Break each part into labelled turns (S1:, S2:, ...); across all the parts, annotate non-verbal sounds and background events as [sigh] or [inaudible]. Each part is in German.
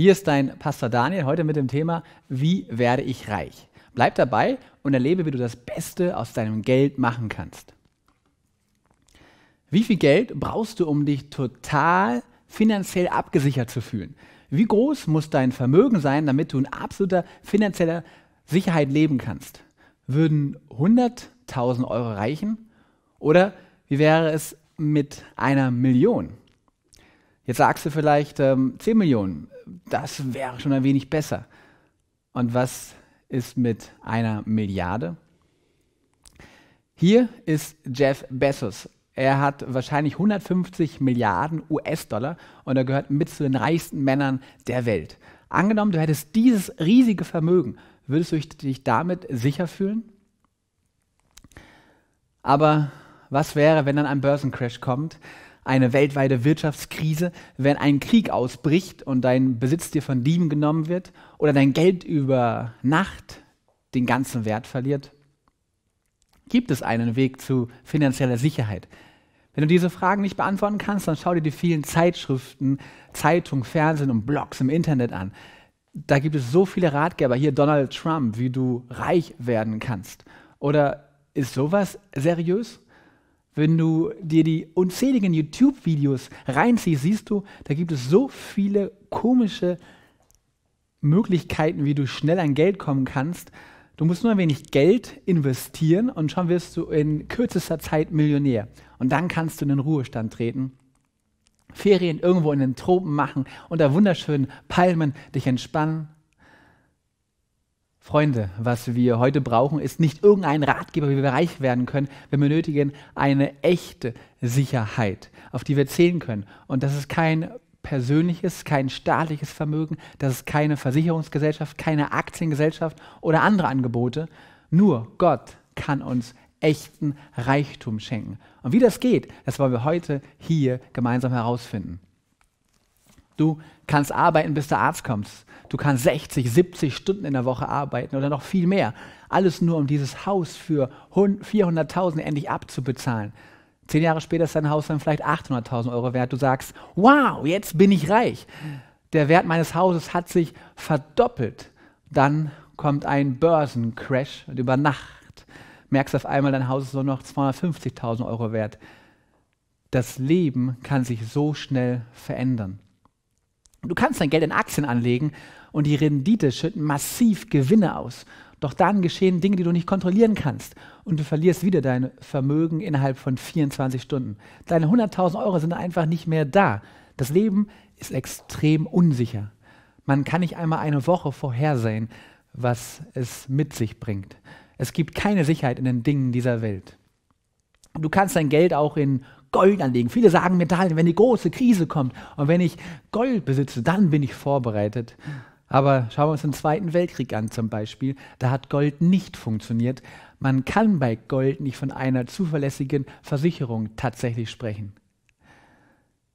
S1: Hier ist dein Pastor Daniel heute mit dem Thema Wie werde ich reich? Bleib dabei und erlebe, wie du das Beste aus deinem Geld machen kannst. Wie viel Geld brauchst du, um dich total finanziell abgesichert zu fühlen? Wie groß muss dein Vermögen sein, damit du in absoluter finanzieller Sicherheit leben kannst? Würden 100.000 Euro reichen? Oder wie wäre es mit einer Million? Jetzt sagst du vielleicht ähm, 10 Millionen, das wäre schon ein wenig besser. Und was ist mit einer Milliarde? Hier ist Jeff Bezos. Er hat wahrscheinlich 150 Milliarden US-Dollar und er gehört mit zu den reichsten Männern der Welt. Angenommen, du hättest dieses riesige Vermögen, würdest du dich damit sicher fühlen? Aber was wäre, wenn dann ein Börsencrash kommt eine weltweite Wirtschaftskrise, wenn ein Krieg ausbricht und dein Besitz dir von Dieben genommen wird oder dein Geld über Nacht den ganzen Wert verliert? Gibt es einen Weg zu finanzieller Sicherheit? Wenn du diese Fragen nicht beantworten kannst, dann schau dir die vielen Zeitschriften, Zeitungen, Fernsehen und Blogs im Internet an. Da gibt es so viele Ratgeber, hier Donald Trump, wie du reich werden kannst. Oder ist sowas seriös? Wenn du dir die unzähligen YouTube-Videos reinziehst, siehst du, da gibt es so viele komische Möglichkeiten, wie du schnell an Geld kommen kannst. Du musst nur ein wenig Geld investieren und schon wirst du in kürzester Zeit Millionär. Und dann kannst du in den Ruhestand treten, Ferien irgendwo in den Tropen machen, unter wunderschönen Palmen dich entspannen Freunde, was wir heute brauchen, ist nicht irgendein Ratgeber, wie wir reich werden können. Wir benötigen eine echte Sicherheit, auf die wir zählen können. Und das ist kein persönliches, kein staatliches Vermögen, das ist keine Versicherungsgesellschaft, keine Aktiengesellschaft oder andere Angebote. Nur Gott kann uns echten Reichtum schenken. Und wie das geht, das wollen wir heute hier gemeinsam herausfinden. Du kannst arbeiten, bis der Arzt kommt. Du kannst 60, 70 Stunden in der Woche arbeiten oder noch viel mehr. Alles nur, um dieses Haus für 400.000 endlich abzubezahlen. Zehn Jahre später ist dein Haus dann vielleicht 800.000 Euro wert. Du sagst, wow, jetzt bin ich reich. Der Wert meines Hauses hat sich verdoppelt. Dann kommt ein Börsencrash und über Nacht merkst du auf einmal, dein Haus ist nur noch 250.000 Euro wert. Das Leben kann sich so schnell verändern. Du kannst dein Geld in Aktien anlegen und die Rendite schütten massiv Gewinne aus. Doch dann geschehen Dinge, die du nicht kontrollieren kannst. Und du verlierst wieder dein Vermögen innerhalb von 24 Stunden. Deine 100.000 Euro sind einfach nicht mehr da. Das Leben ist extrem unsicher. Man kann nicht einmal eine Woche vorhersehen, was es mit sich bringt. Es gibt keine Sicherheit in den Dingen dieser Welt. Du kannst dein Geld auch in Gold anlegen. Viele sagen mir dann, wenn die große Krise kommt und wenn ich Gold besitze, dann bin ich vorbereitet. Aber schauen wir uns den Zweiten Weltkrieg an zum Beispiel. Da hat Gold nicht funktioniert. Man kann bei Gold nicht von einer zuverlässigen Versicherung tatsächlich sprechen.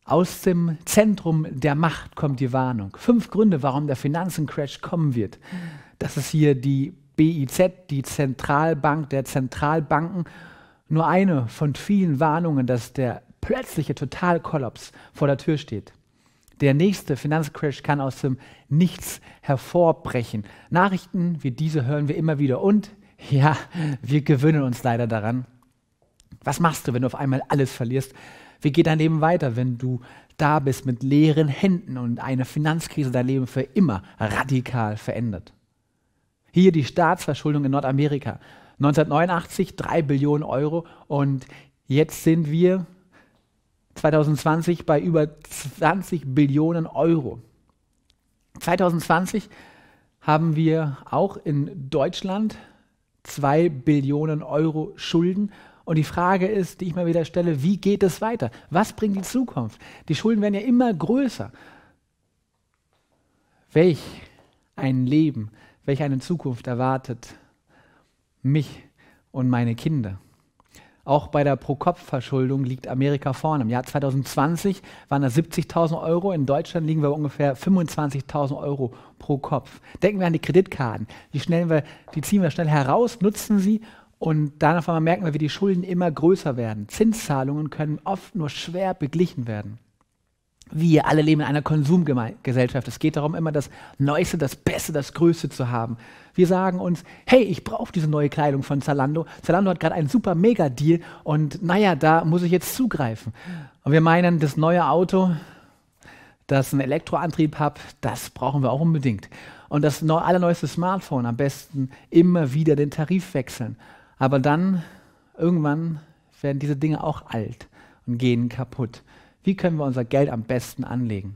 S1: Aus dem Zentrum der Macht kommt die Warnung. Fünf Gründe, warum der Finanzencrash kommen wird. Das ist hier die BIZ, die Zentralbank der Zentralbanken nur eine von vielen Warnungen, dass der plötzliche Totalkollaps vor der Tür steht. Der nächste Finanzcrash kann aus dem Nichts hervorbrechen. Nachrichten wie diese hören wir immer wieder und ja, wir gewöhnen uns leider daran. Was machst du, wenn du auf einmal alles verlierst? Wie geht dein Leben weiter, wenn du da bist mit leeren Händen und eine Finanzkrise dein Leben für immer radikal verändert? Hier die Staatsverschuldung in Nordamerika 1989 3 Billionen Euro und jetzt sind wir 2020 bei über 20 Billionen Euro. 2020 haben wir auch in Deutschland 2 Billionen Euro Schulden. Und die Frage ist, die ich mir wieder stelle, wie geht es weiter? Was bringt die Zukunft? Die Schulden werden ja immer größer. Welch ein Leben, welch eine Zukunft erwartet mich und meine Kinder. Auch bei der Pro-Kopf-Verschuldung liegt Amerika vorne. Im Jahr 2020 waren das 70.000 Euro. In Deutschland liegen wir ungefähr 25.000 Euro pro Kopf. Denken wir an die Kreditkarten. Die, schnell wir, die ziehen wir schnell heraus, nutzen sie und danach merken wir, wie die Schulden immer größer werden. Zinszahlungen können oft nur schwer beglichen werden. Wir alle leben in einer Konsumgesellschaft. Es geht darum, immer das Neueste, das Beste, das Größte zu haben. Wir sagen uns, hey, ich brauche diese neue Kleidung von Zalando. Zalando hat gerade einen super Mega-Deal und naja, da muss ich jetzt zugreifen. Und wir meinen, das neue Auto, das einen Elektroantrieb hat, das brauchen wir auch unbedingt. Und das allerneueste Smartphone am besten immer wieder den Tarif wechseln. Aber dann, irgendwann, werden diese Dinge auch alt und gehen kaputt. Wie können wir unser Geld am besten anlegen?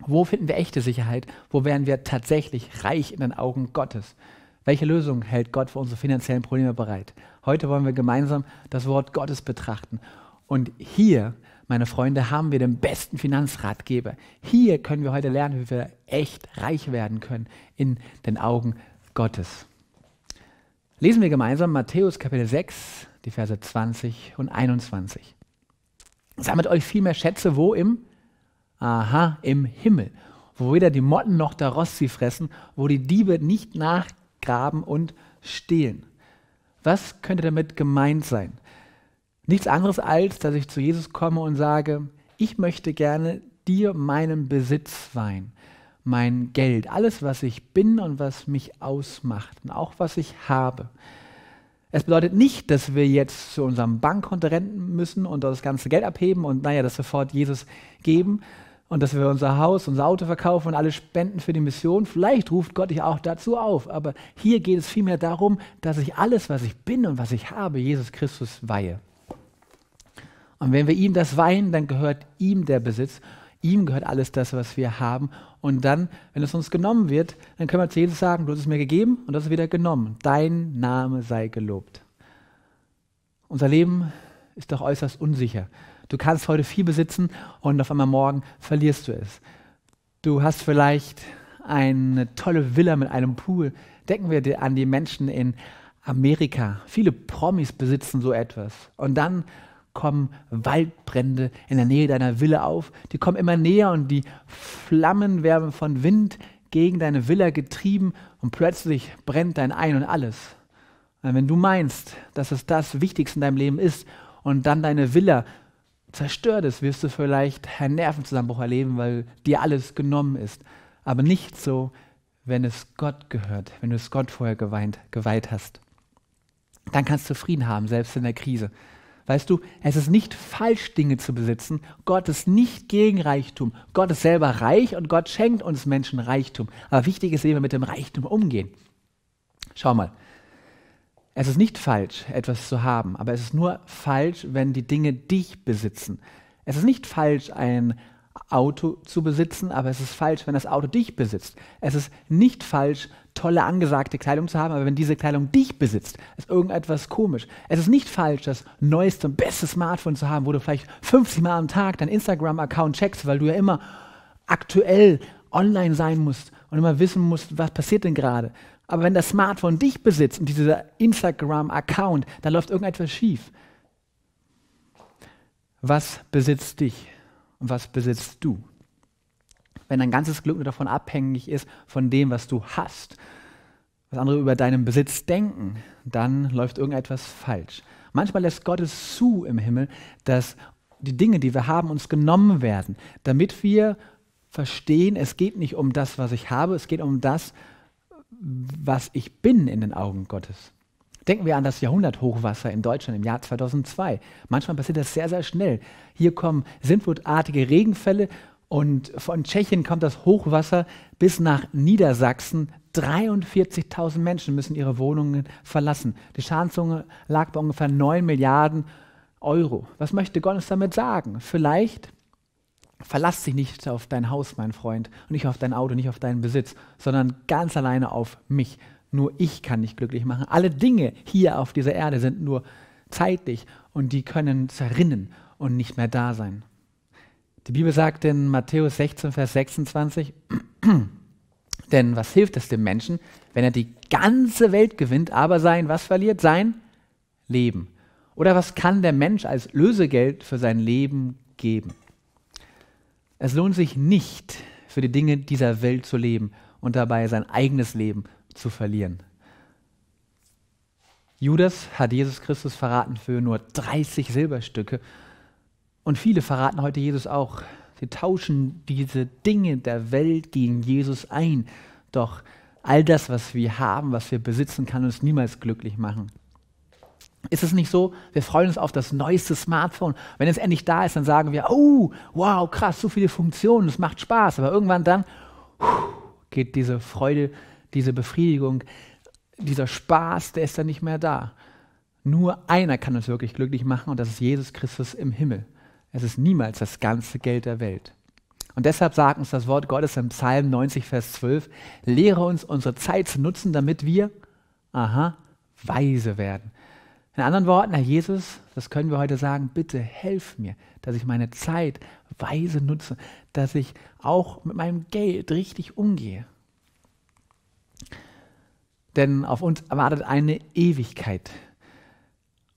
S1: Wo finden wir echte Sicherheit? Wo werden wir tatsächlich reich in den Augen Gottes? Welche Lösung hält Gott für unsere finanziellen Probleme bereit? Heute wollen wir gemeinsam das Wort Gottes betrachten. Und hier, meine Freunde, haben wir den besten Finanzratgeber. Hier können wir heute lernen, wie wir echt reich werden können in den Augen Gottes. Lesen wir gemeinsam Matthäus Kapitel 6, die Verse 20 und 21 sammelt euch viel mehr Schätze, wo im? Aha, im Himmel, wo weder die Motten noch der Rost sie fressen, wo die Diebe nicht nachgraben und stehlen. Was könnte damit gemeint sein? Nichts anderes als, dass ich zu Jesus komme und sage, ich möchte gerne dir meinen Besitz weihen, mein Geld, alles, was ich bin und was mich ausmacht und auch was ich habe. Es bedeutet nicht, dass wir jetzt zu unserem Bankkonto rennen müssen und das ganze Geld abheben und naja, das sofort Jesus geben und dass wir unser Haus, unser Auto verkaufen und alle spenden für die Mission. Vielleicht ruft Gott dich auch dazu auf, aber hier geht es vielmehr darum, dass ich alles, was ich bin und was ich habe, Jesus Christus weihe. Und wenn wir ihm das weihen, dann gehört ihm der Besitz Ihm gehört alles das, was wir haben. Und dann, wenn es uns genommen wird, dann können wir zu Jesus sagen, du hast es mir gegeben und das ist wieder genommen. Dein Name sei gelobt. Unser Leben ist doch äußerst unsicher. Du kannst heute viel besitzen und auf einmal morgen verlierst du es. Du hast vielleicht eine tolle Villa mit einem Pool. Denken wir an die Menschen in Amerika. Viele Promis besitzen so etwas. Und dann kommen Waldbrände in der Nähe deiner Villa auf. Die kommen immer näher und die Flammen werden von Wind gegen deine Villa getrieben und plötzlich brennt dein Ein und alles. Und wenn du meinst, dass es das Wichtigste in deinem Leben ist und dann deine Villa zerstört ist, wirst du vielleicht einen Nervenzusammenbruch erleben, weil dir alles genommen ist. Aber nicht so, wenn es Gott gehört, wenn du es Gott vorher geweint, geweiht hast. Dann kannst du Frieden haben, selbst in der Krise. Weißt du, es ist nicht falsch, Dinge zu besitzen. Gott ist nicht gegen Reichtum. Gott ist selber reich und Gott schenkt uns Menschen Reichtum. Aber wichtig ist, wie wir mit dem Reichtum umgehen. Schau mal. Es ist nicht falsch, etwas zu haben, aber es ist nur falsch, wenn die Dinge dich besitzen. Es ist nicht falsch, ein Auto zu besitzen, aber es ist falsch, wenn das Auto dich besitzt. Es ist nicht falsch, tolle angesagte Kleidung zu haben, aber wenn diese Kleidung dich besitzt, ist irgendetwas komisch. Es ist nicht falsch, das neueste und beste Smartphone zu haben, wo du vielleicht 50 Mal am Tag deinen Instagram-Account checkst, weil du ja immer aktuell online sein musst und immer wissen musst, was passiert denn gerade. Aber wenn das Smartphone dich besitzt und dieser Instagram-Account, dann läuft irgendetwas schief. Was besitzt dich und was besitzt du? wenn dein ganzes Glück nur davon abhängig ist, von dem, was du hast, was andere über deinen Besitz denken, dann läuft irgendetwas falsch. Manchmal lässt Gott es zu im Himmel, dass die Dinge, die wir haben, uns genommen werden, damit wir verstehen, es geht nicht um das, was ich habe, es geht um das, was ich bin in den Augen Gottes. Denken wir an das Jahrhunderthochwasser in Deutschland im Jahr 2002. Manchmal passiert das sehr, sehr schnell. Hier kommen sintflutartige Regenfälle und von Tschechien kommt das Hochwasser bis nach Niedersachsen. 43.000 Menschen müssen ihre Wohnungen verlassen. Die Schadenssumme lag bei ungefähr 9 Milliarden Euro. Was möchte Gott uns damit sagen? Vielleicht verlass dich nicht auf dein Haus, mein Freund, und nicht auf dein Auto, nicht auf deinen Besitz, sondern ganz alleine auf mich. Nur ich kann dich glücklich machen. Alle Dinge hier auf dieser Erde sind nur zeitlich und die können zerrinnen und nicht mehr da sein. Die Bibel sagt in Matthäus 16, Vers 26, [clears throat] denn was hilft es dem Menschen, wenn er die ganze Welt gewinnt, aber sein, was verliert? Sein Leben. Oder was kann der Mensch als Lösegeld für sein Leben geben? Es lohnt sich nicht, für die Dinge dieser Welt zu leben und dabei sein eigenes Leben zu verlieren. Judas hat Jesus Christus verraten für nur 30 Silberstücke und viele verraten heute Jesus auch. Sie tauschen diese Dinge der Welt gegen Jesus ein. Doch all das, was wir haben, was wir besitzen, kann uns niemals glücklich machen. Ist es nicht so, wir freuen uns auf das neueste Smartphone. Wenn es endlich da ist, dann sagen wir, oh, wow, krass, so viele Funktionen, es macht Spaß. Aber irgendwann dann geht diese Freude, diese Befriedigung, dieser Spaß, der ist dann nicht mehr da. Nur einer kann uns wirklich glücklich machen und das ist Jesus Christus im Himmel. Es ist niemals das ganze Geld der Welt. Und deshalb sagt uns das Wort Gottes im Psalm 90, Vers 12, lehre uns unsere Zeit zu nutzen, damit wir, aha, weise werden. In anderen Worten, Herr Jesus, das können wir heute sagen, bitte helf mir, dass ich meine Zeit weise nutze, dass ich auch mit meinem Geld richtig umgehe. Denn auf uns erwartet eine Ewigkeit.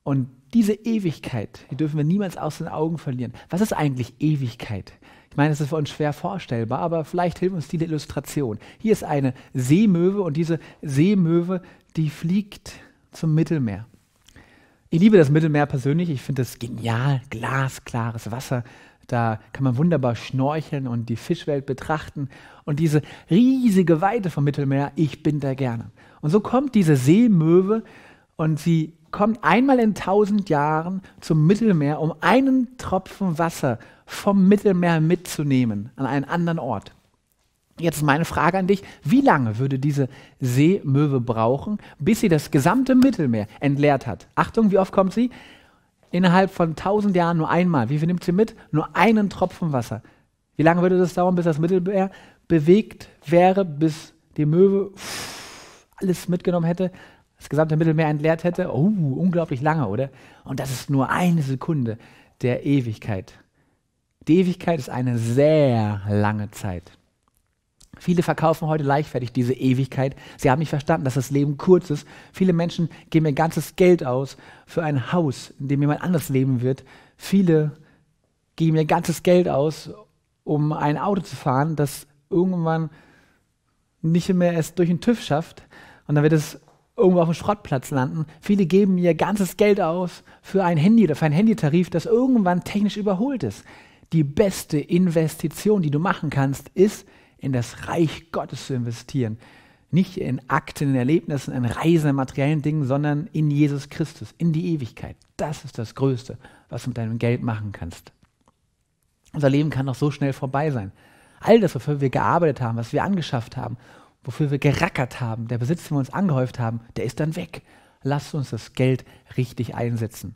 S1: Und diese Ewigkeit, die dürfen wir niemals aus den Augen verlieren. Was ist eigentlich Ewigkeit? Ich meine, es ist für uns schwer vorstellbar, aber vielleicht hilft uns diese Illustration. Hier ist eine Seemöwe und diese Seemöwe, die fliegt zum Mittelmeer. Ich liebe das Mittelmeer persönlich, ich finde es genial, glasklares Wasser. Da kann man wunderbar schnorcheln und die Fischwelt betrachten. Und diese riesige Weite vom Mittelmeer, ich bin da gerne. Und so kommt diese Seemöwe und sie kommt einmal in tausend Jahren zum Mittelmeer, um einen Tropfen Wasser vom Mittelmeer mitzunehmen an einen anderen Ort. Jetzt ist meine Frage an dich, wie lange würde diese Seemöwe brauchen, bis sie das gesamte Mittelmeer entleert hat? Achtung, wie oft kommt sie? Innerhalb von tausend Jahren nur einmal. Wie viel nimmt sie mit? Nur einen Tropfen Wasser. Wie lange würde das dauern, bis das Mittelmeer bewegt wäre, bis die Möwe alles mitgenommen hätte? das gesamte Mittelmeer entleert hätte. Oh, unglaublich lange, oder? Und das ist nur eine Sekunde der Ewigkeit. Die Ewigkeit ist eine sehr lange Zeit. Viele verkaufen heute leichtfertig diese Ewigkeit. Sie haben nicht verstanden, dass das Leben kurz ist. Viele Menschen geben ihr ganzes Geld aus für ein Haus, in dem jemand anders leben wird. Viele geben ihr ganzes Geld aus, um ein Auto zu fahren, das irgendwann nicht mehr es durch den TÜV schafft. Und dann wird es irgendwo auf dem Schrottplatz landen. Viele geben ihr ganzes Geld aus für ein Handy oder für einen Handytarif, das irgendwann technisch überholt ist. Die beste Investition, die du machen kannst, ist, in das Reich Gottes zu investieren. Nicht in Akten, in Erlebnissen, in Reisen, in materiellen Dingen, sondern in Jesus Christus, in die Ewigkeit. Das ist das Größte, was du mit deinem Geld machen kannst. Unser Leben kann doch so schnell vorbei sein. All das, wofür wir gearbeitet haben, was wir angeschafft haben, wofür wir gerackert haben, der Besitz, den wir uns angehäuft haben, der ist dann weg. Lasst uns das Geld richtig einsetzen.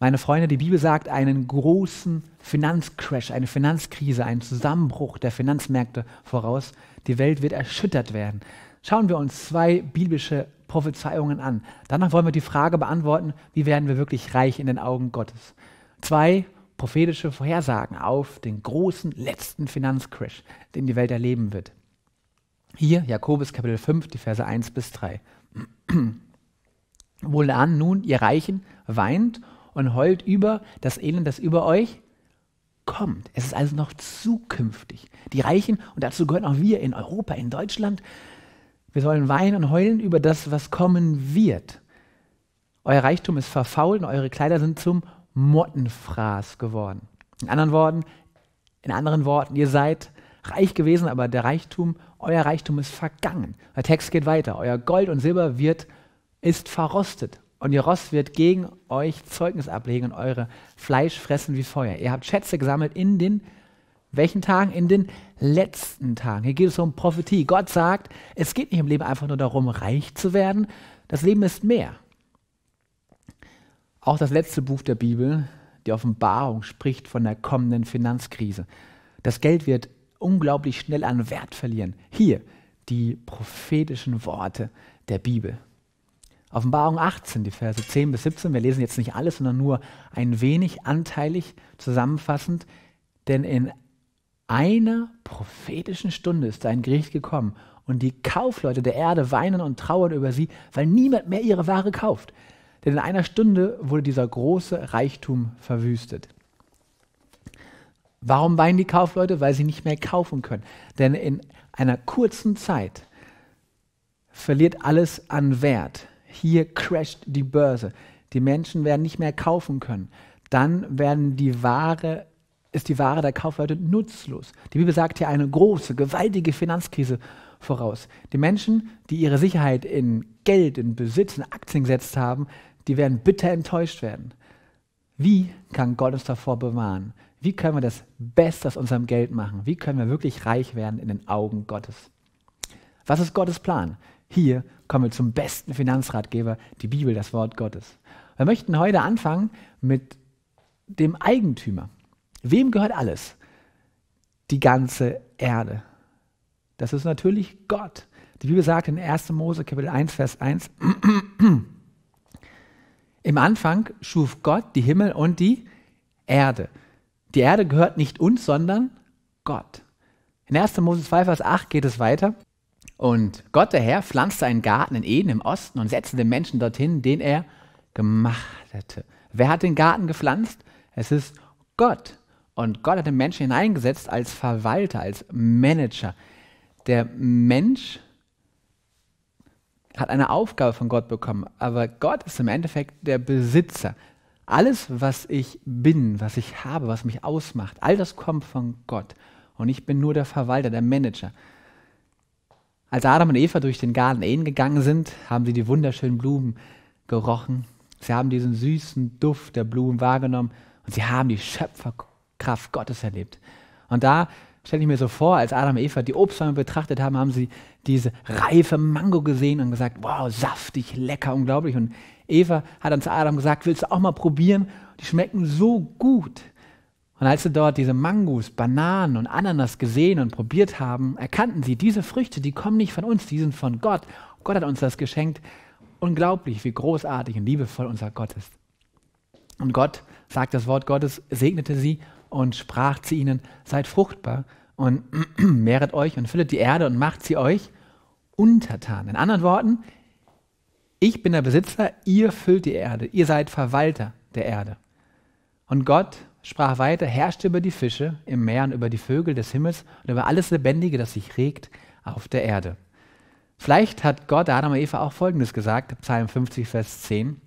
S1: Meine Freunde, die Bibel sagt, einen großen Finanzcrash, eine Finanzkrise, einen Zusammenbruch der Finanzmärkte voraus. Die Welt wird erschüttert werden. Schauen wir uns zwei biblische Prophezeiungen an. Danach wollen wir die Frage beantworten, wie werden wir wirklich reich in den Augen Gottes. Zwei prophetische Vorhersagen auf den großen letzten Finanzcrash, den die Welt erleben wird. Hier Jakobus Kapitel 5, die Verse 1 bis 3. [clears throat] Wohlan nun, ihr Reichen, weint und heult über das Elend, das über euch kommt. Es ist also noch zukünftig. Die Reichen, und dazu gehören auch wir in Europa, in Deutschland, wir sollen weinen und heulen über das, was kommen wird. Euer Reichtum ist verfault und eure Kleider sind zum Mottenfraß geworden. In anderen Worten, in anderen Worten, ihr seid reich gewesen, aber der Reichtum euer Reichtum ist vergangen. Der Text geht weiter. Euer Gold und Silber wird, ist verrostet. Und ihr Rost wird gegen euch Zeugnis ablegen und eure Fleisch fressen wie Feuer. Ihr habt Schätze gesammelt in den, welchen Tagen? In den letzten Tagen. Hier geht es um Prophetie. Gott sagt, es geht nicht im Leben einfach nur darum, reich zu werden. Das Leben ist mehr. Auch das letzte Buch der Bibel, die Offenbarung, spricht von der kommenden Finanzkrise. Das Geld wird unglaublich schnell an Wert verlieren. Hier die prophetischen Worte der Bibel. Offenbarung 18, die Verse 10 bis 17, wir lesen jetzt nicht alles, sondern nur ein wenig anteilig zusammenfassend, denn in einer prophetischen Stunde ist ein Gericht gekommen und die Kaufleute der Erde weinen und trauern über sie, weil niemand mehr ihre Ware kauft. Denn in einer Stunde wurde dieser große Reichtum verwüstet. Warum weinen die Kaufleute? Weil sie nicht mehr kaufen können. Denn in einer kurzen Zeit verliert alles an Wert. Hier crasht die Börse. Die Menschen werden nicht mehr kaufen können. Dann werden die Ware, ist die Ware der Kaufleute nutzlos. Die Bibel sagt hier eine große, gewaltige Finanzkrise voraus. Die Menschen, die ihre Sicherheit in Geld, in Besitz, in Aktien gesetzt haben, die werden bitter enttäuscht werden. Wie kann Gott uns davor bewahren? Wie können wir das Beste aus unserem Geld machen? Wie können wir wirklich reich werden in den Augen Gottes? Was ist Gottes Plan? Hier kommen wir zum besten Finanzratgeber, die Bibel, das Wort Gottes. Wir möchten heute anfangen mit dem Eigentümer. Wem gehört alles? Die ganze Erde. Das ist natürlich Gott. Die Bibel sagt in 1. Mose Kapitel 1, Vers 1, [clears throat] im Anfang schuf Gott die Himmel und die Erde. Die Erde gehört nicht uns, sondern Gott. In 1. Mose 2, Vers 8 geht es weiter. Und Gott, der Herr, pflanzte einen Garten in Eden im Osten und setzte den Menschen dorthin, den er gemacht hatte. Wer hat den Garten gepflanzt? Es ist Gott. Und Gott hat den Menschen hineingesetzt als Verwalter, als Manager. Der Mensch hat eine Aufgabe von Gott bekommen, aber Gott ist im Endeffekt der Besitzer. Alles, was ich bin, was ich habe, was mich ausmacht, all das kommt von Gott. Und ich bin nur der Verwalter, der Manager. Als Adam und Eva durch den Garten Eden gegangen sind, haben sie die wunderschönen Blumen gerochen. Sie haben diesen süßen Duft der Blumen wahrgenommen und sie haben die Schöpferkraft Gottes erlebt. Und da stelle ich mir so vor, als Adam und Eva die Obstbäume betrachtet haben, haben sie diese reife Mango gesehen und gesagt, wow, saftig, lecker, unglaublich. Und Eva hat dann zu Adam gesagt, willst du auch mal probieren? Die schmecken so gut. Und als sie dort diese Mangos, Bananen und Ananas gesehen und probiert haben, erkannten sie, diese Früchte, die kommen nicht von uns, die sind von Gott. Gott hat uns das geschenkt. Unglaublich, wie großartig und liebevoll unser Gott ist. Und Gott, sagt das Wort Gottes, segnete sie und sprach zu ihnen, seid fruchtbar und [clears throat] mehret euch und füllet die Erde und macht sie euch untertan. In anderen Worten, ich bin der Besitzer, ihr füllt die Erde, ihr seid Verwalter der Erde. Und Gott sprach weiter, herrscht über die Fische im Meer und über die Vögel des Himmels und über alles Lebendige, das sich regt auf der Erde. Vielleicht hat Gott Adam und Eva auch Folgendes gesagt, Psalm 50, Vers 10.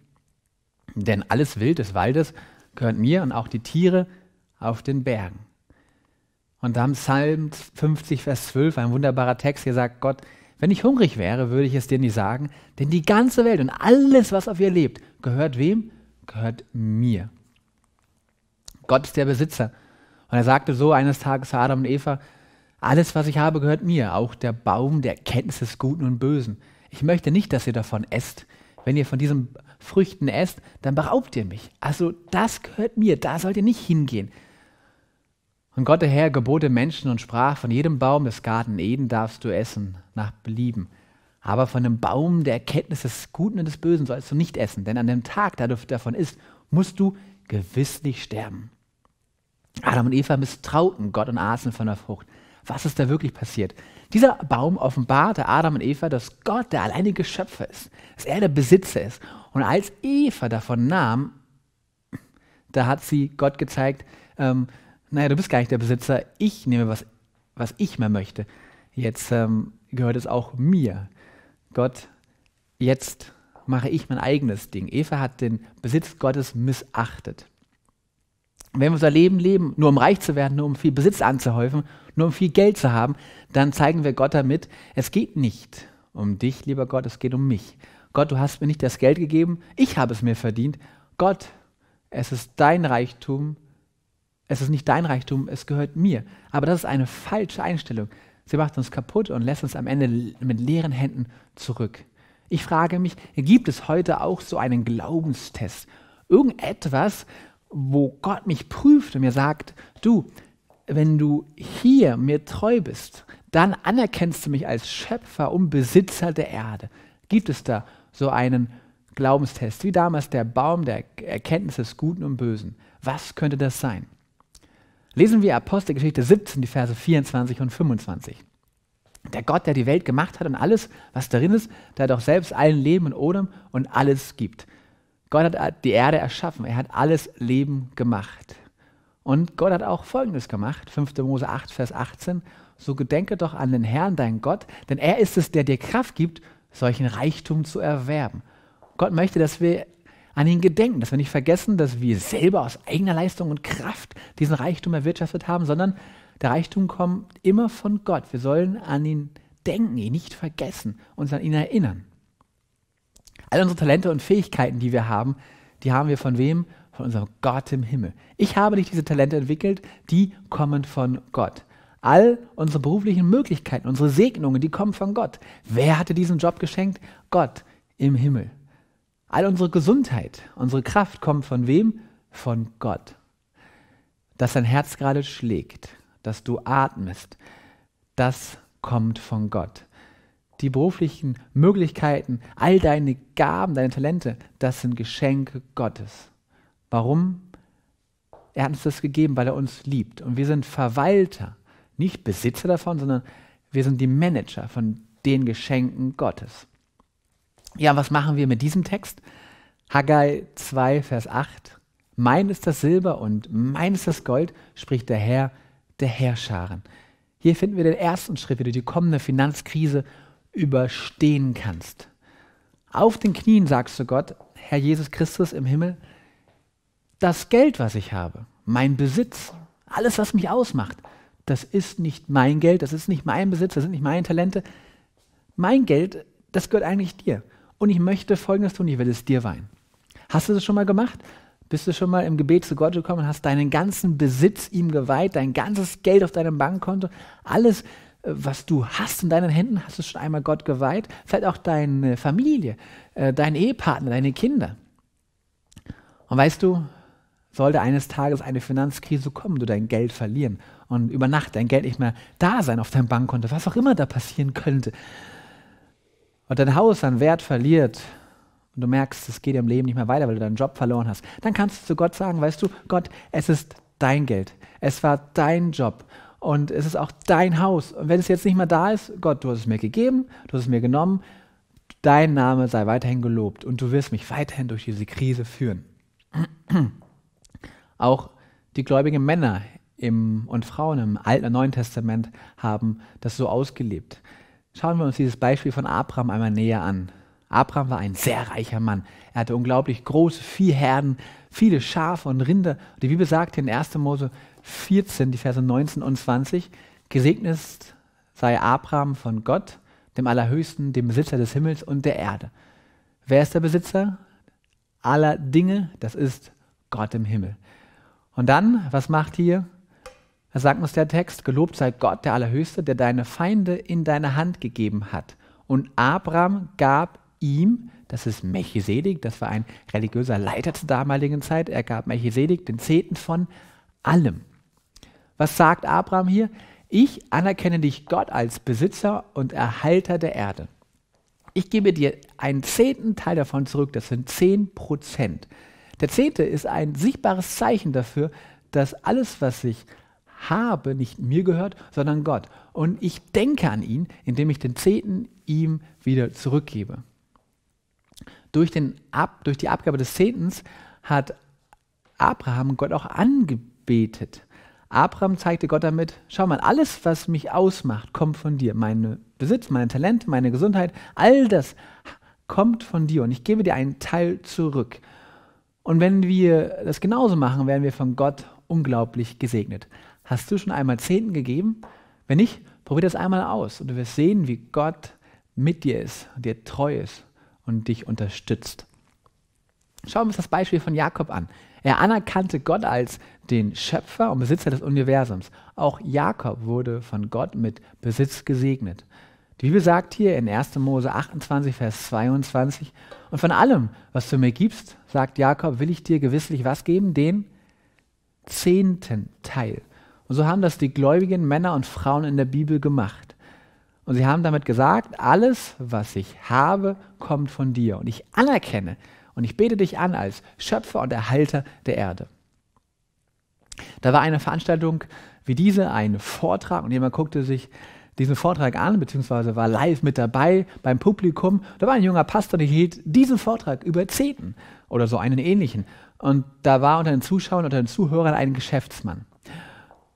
S1: Denn alles Wild des Waldes gehört mir und auch die Tiere auf den Bergen. Und dann Psalm 50, Vers 12, ein wunderbarer Text, hier sagt Gott, wenn ich hungrig wäre, würde ich es dir nicht sagen, denn die ganze Welt und alles, was auf ihr lebt, gehört wem? Gehört mir. Gott ist der Besitzer. Und er sagte so eines Tages zu Adam und Eva, alles, was ich habe, gehört mir, auch der Baum der Kenntnis des Guten und Bösen. Ich möchte nicht, dass ihr davon esst. Wenn ihr von diesen Früchten esst, dann beraubt ihr mich. Also das gehört mir, da sollt ihr nicht hingehen. Und Gott der Herr gebot den Menschen und sprach, von jedem Baum des Garten Eden darfst du essen, nach Belieben. Aber von dem Baum der Erkenntnis des Guten und des Bösen sollst du nicht essen, denn an dem Tag, da du davon isst, musst du gewisslich sterben. Adam und Eva misstrauten Gott und aßen von der Frucht. Was ist da wirklich passiert? Dieser Baum offenbarte Adam und Eva, dass Gott der alleinige Schöpfer ist, dass er der Besitzer ist. Und als Eva davon nahm, da hat sie Gott gezeigt, ähm, naja, du bist gar nicht der Besitzer, ich nehme, was, was ich mehr möchte. Jetzt ähm, gehört es auch mir. Gott, jetzt mache ich mein eigenes Ding. Eva hat den Besitz Gottes missachtet. Wenn wir unser Leben leben, nur um reich zu werden, nur um viel Besitz anzuhäufen, nur um viel Geld zu haben, dann zeigen wir Gott damit, es geht nicht um dich, lieber Gott, es geht um mich. Gott, du hast mir nicht das Geld gegeben, ich habe es mir verdient. Gott, es ist dein Reichtum, es ist nicht dein Reichtum, es gehört mir. Aber das ist eine falsche Einstellung. Sie macht uns kaputt und lässt uns am Ende mit leeren Händen zurück. Ich frage mich, gibt es heute auch so einen Glaubenstest? Irgendetwas, wo Gott mich prüft und mir sagt, du, wenn du hier mir treu bist, dann anerkennst du mich als Schöpfer und Besitzer der Erde. Gibt es da so einen Glaubenstest, wie damals der Baum der Erkenntnis des Guten und Bösen? Was könnte das sein? lesen wir Apostelgeschichte 17, die Verse 24 und 25. Der Gott, der die Welt gemacht hat und alles, was darin ist, der doch selbst allen Leben und Odem und alles gibt. Gott hat die Erde erschaffen, er hat alles Leben gemacht. Und Gott hat auch Folgendes gemacht, 5. Mose 8, Vers 18, so gedenke doch an den Herrn, deinen Gott, denn er ist es, der dir Kraft gibt, solchen Reichtum zu erwerben. Gott möchte, dass wir an ihn gedenken, dass wir nicht vergessen, dass wir selber aus eigener Leistung und Kraft diesen Reichtum erwirtschaftet haben, sondern der Reichtum kommt immer von Gott. Wir sollen an ihn denken, ihn nicht vergessen, uns an ihn erinnern. All unsere Talente und Fähigkeiten, die wir haben, die haben wir von wem? Von unserem Gott im Himmel. Ich habe nicht diese Talente entwickelt, die kommen von Gott. All unsere beruflichen Möglichkeiten, unsere Segnungen, die kommen von Gott. Wer hatte diesen Job geschenkt? Gott im Himmel. All unsere Gesundheit, unsere Kraft kommt von wem? Von Gott. Dass dein Herz gerade schlägt, dass du atmest, das kommt von Gott. Die beruflichen Möglichkeiten, all deine Gaben, deine Talente, das sind Geschenke Gottes. Warum? Er hat uns das gegeben, weil er uns liebt. Und wir sind Verwalter, nicht Besitzer davon, sondern wir sind die Manager von den Geschenken Gottes. Ja, was machen wir mit diesem Text? Haggai 2, Vers 8. Mein ist das Silber und mein ist das Gold, spricht der Herr der Herrscharen. Hier finden wir den ersten Schritt, wie du die kommende Finanzkrise überstehen kannst. Auf den Knien sagst du Gott, Herr Jesus Christus im Himmel, das Geld, was ich habe, mein Besitz, alles, was mich ausmacht, das ist nicht mein Geld, das ist nicht mein Besitz, das sind nicht meine Talente. Mein Geld, das gehört eigentlich dir und ich möchte Folgendes tun, ich will es dir weihen. Hast du das schon mal gemacht? Bist du schon mal im Gebet zu Gott gekommen und hast deinen ganzen Besitz ihm geweiht, dein ganzes Geld auf deinem Bankkonto, alles, äh, was du hast in deinen Händen, hast du schon einmal Gott geweiht? Vielleicht auch deine Familie, äh, dein Ehepartner, deine Kinder. Und weißt du, sollte eines Tages eine Finanzkrise kommen, du dein Geld verlieren und über Nacht dein Geld nicht mehr da sein auf deinem Bankkonto, was auch immer da passieren könnte, und dein Haus an Wert verliert und du merkst, es geht im Leben nicht mehr weiter, weil du deinen Job verloren hast, dann kannst du zu Gott sagen, weißt du, Gott, es ist dein Geld, es war dein Job und es ist auch dein Haus. Und wenn es jetzt nicht mehr da ist, Gott, du hast es mir gegeben, du hast es mir genommen, dein Name sei weiterhin gelobt und du wirst mich weiterhin durch diese Krise führen. [clears throat] Auch die gläubigen Männer im, und Frauen im Alten und Neuen Testament haben das so ausgelebt. Schauen wir uns dieses Beispiel von Abraham einmal näher an. Abraham war ein sehr reicher Mann. Er hatte unglaublich große Viehherden, viele Schafe und Rinder. Die Bibel sagt in 1. Mose 14, die Verse 19 und 20, gesegnet sei Abraham von Gott, dem Allerhöchsten, dem Besitzer des Himmels und der Erde. Wer ist der Besitzer aller Dinge? Das ist Gott im Himmel. Und dann, was macht hier da sagt uns der Text, gelobt sei Gott, der Allerhöchste, der deine Feinde in deine Hand gegeben hat. Und Abraham gab ihm, das ist Melchisedek, das war ein religiöser Leiter zur damaligen Zeit, er gab Melchisedek den Zehnten von allem. Was sagt Abraham hier? Ich anerkenne dich Gott als Besitzer und Erhalter der Erde. Ich gebe dir einen zehnten Teil davon zurück, das sind zehn Prozent. Der zehnte ist ein sichtbares Zeichen dafür, dass alles, was sich habe nicht mir gehört, sondern Gott. Und ich denke an ihn, indem ich den Zehnten ihm wieder zurückgebe. Durch, den Ab, durch die Abgabe des Zehntens hat Abraham Gott auch angebetet. Abraham zeigte Gott damit, schau mal, alles, was mich ausmacht, kommt von dir. Mein Besitz, mein Talent, meine Gesundheit, all das kommt von dir und ich gebe dir einen Teil zurück. Und wenn wir das genauso machen, werden wir von Gott unglaublich gesegnet. Hast du schon einmal Zehnten gegeben? Wenn nicht, probier das einmal aus und du wirst sehen, wie Gott mit dir ist, dir treu ist und dich unterstützt. Schauen wir uns das Beispiel von Jakob an. Er anerkannte Gott als den Schöpfer und Besitzer des Universums. Auch Jakob wurde von Gott mit Besitz gesegnet. Die Bibel sagt hier in 1. Mose 28, Vers 22, und von allem, was du mir gibst, sagt Jakob, will ich dir gewisslich was geben? Den zehnten Teil. Und so haben das die gläubigen Männer und Frauen in der Bibel gemacht. Und sie haben damit gesagt, alles, was ich habe, kommt von dir. Und ich anerkenne und ich bete dich an als Schöpfer und Erhalter der Erde. Da war eine Veranstaltung wie diese, ein Vortrag, und jemand guckte sich diesen Vortrag an, beziehungsweise war live mit dabei beim Publikum. Da war ein junger Pastor, der hielt diesen Vortrag über Zehnten oder so einen ähnlichen. Und da war unter den Zuschauern, unter den Zuhörern ein Geschäftsmann.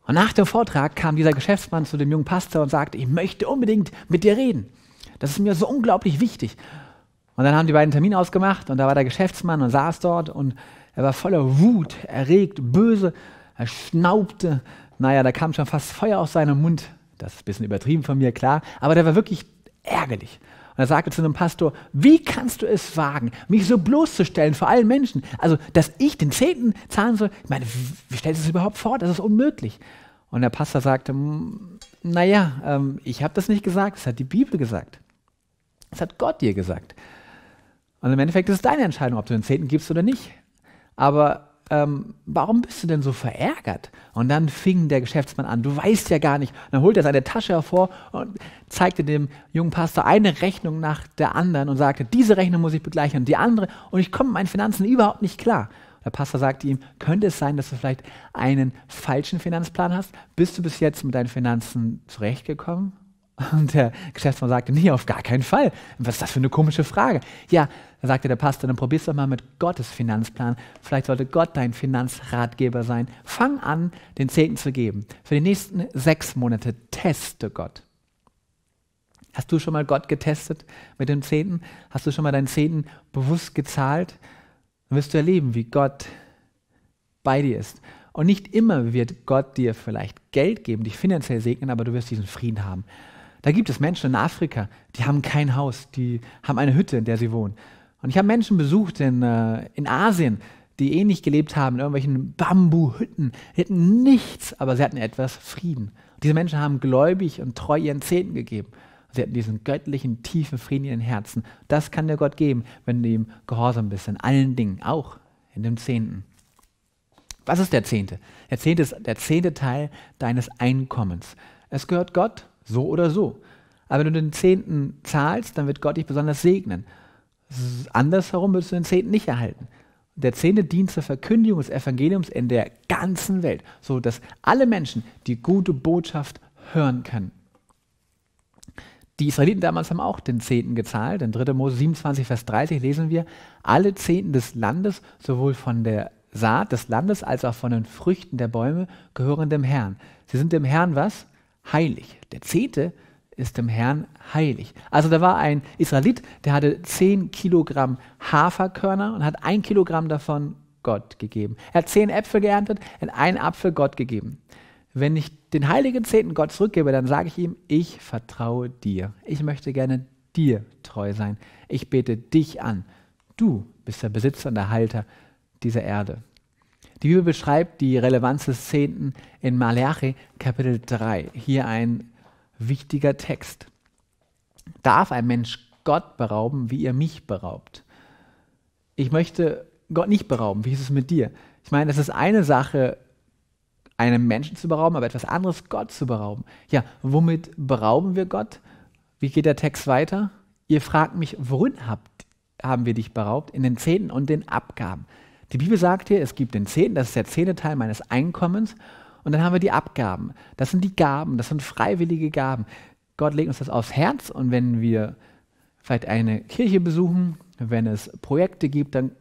S1: Und nach dem Vortrag kam dieser Geschäftsmann zu dem jungen Pastor und sagte, ich möchte unbedingt mit dir reden. Das ist mir so unglaublich wichtig. Und dann haben die beiden Termine ausgemacht und da war der Geschäftsmann und saß dort und er war voller Wut, erregt, böse, er schnaubte. Naja, da kam schon fast Feuer aus seinem Mund. Das ist ein bisschen übertrieben von mir, klar. Aber der war wirklich ärgerlich. Und er sagte zu einem Pastor, wie kannst du es wagen, mich so bloßzustellen vor allen Menschen? Also, dass ich den Zehnten zahlen soll. Ich meine, wie stellst du das überhaupt vor? Das ist unmöglich. Und der Pastor sagte, naja, ähm, ich habe das nicht gesagt, das hat die Bibel gesagt. Das hat Gott dir gesagt. Und im Endeffekt ist es deine Entscheidung, ob du den Zehnten gibst oder nicht. Aber ähm, warum bist du denn so verärgert? Und dann fing der Geschäftsmann an, du weißt ja gar nicht. Und dann holte er seine Tasche hervor und zeigte dem jungen Pastor eine Rechnung nach der anderen und sagte, diese Rechnung muss ich begleichen und die andere. Und ich komme mit meinen Finanzen überhaupt nicht klar. Der Pastor sagte ihm, könnte es sein, dass du vielleicht einen falschen Finanzplan hast? Bist du bis jetzt mit deinen Finanzen zurechtgekommen? Und der Geschäftsmann sagte, nee, auf gar keinen Fall. Was ist das für eine komische Frage? Ja, er sagte der Pastor, dann probier's doch mal mit Gottes Finanzplan. Vielleicht sollte Gott dein Finanzratgeber sein. Fang an, den Zehnten zu geben. Für die nächsten sechs Monate teste Gott. Hast du schon mal Gott getestet mit dem Zehnten? Hast du schon mal deinen Zehnten bewusst gezahlt? Dann wirst du erleben, wie Gott bei dir ist. Und nicht immer wird Gott dir vielleicht Geld geben, dich finanziell segnen, aber du wirst diesen Frieden haben. Da gibt es Menschen in Afrika, die haben kein Haus, die haben eine Hütte, in der sie wohnen. Und ich habe Menschen besucht in, äh, in Asien, die ähnlich eh gelebt haben, in irgendwelchen Bambuhütten. Die hatten nichts, aber sie hatten etwas Frieden. Und diese Menschen haben gläubig und treu ihren Zehnten gegeben. Sie hatten diesen göttlichen, tiefen Frieden in ihren Herzen. Das kann dir Gott geben, wenn du ihm gehorsam bist, in allen Dingen, auch in dem Zehnten. Was ist der Zehnte? Der Zehnte ist der zehnte Teil deines Einkommens. Es gehört Gott so oder so. Aber wenn du den Zehnten zahlst, dann wird Gott dich besonders segnen. Andersherum würdest du den Zehnten nicht erhalten. Der Zehnte dient zur Verkündigung des Evangeliums in der ganzen Welt, so dass alle Menschen die gute Botschaft hören können. Die Israeliten damals haben auch den Zehnten gezahlt. In 3. Mose 27, Vers 30 lesen wir, alle Zehnten des Landes, sowohl von der Saat des Landes als auch von den Früchten der Bäume, gehören dem Herrn. Sie sind dem Herrn was? Heilig. Der Zehnte ist dem Herrn heilig. Also da war ein Israelit, der hatte zehn Kilogramm Haferkörner und hat ein Kilogramm davon Gott gegeben. Er hat zehn Äpfel geerntet und einen Apfel Gott gegeben. Wenn ich den heiligen Zehnten Gott zurückgebe, dann sage ich ihm, ich vertraue dir. Ich möchte gerne dir treu sein. Ich bete dich an. Du bist der Besitzer und der Halter dieser Erde. Die Bibel beschreibt die Relevanz des Zehnten in Malachi Kapitel 3. Hier ein wichtiger Text. Darf ein Mensch Gott berauben, wie er mich beraubt? Ich möchte Gott nicht berauben. Wie ist es mit dir? Ich meine, es ist eine Sache, einem Menschen zu berauben, aber etwas anderes, Gott zu berauben. Ja, womit berauben wir Gott? Wie geht der Text weiter? Ihr fragt mich, worin habt, haben wir dich beraubt? In den Zehnten und den Abgaben. Die Bibel sagt hier, es gibt den Zehnten, das ist der zehnte Teil meines Einkommens und dann haben wir die Abgaben. Das sind die Gaben, das sind freiwillige Gaben. Gott legt uns das aufs Herz und wenn wir vielleicht eine Kirche besuchen, wenn es Projekte gibt, dann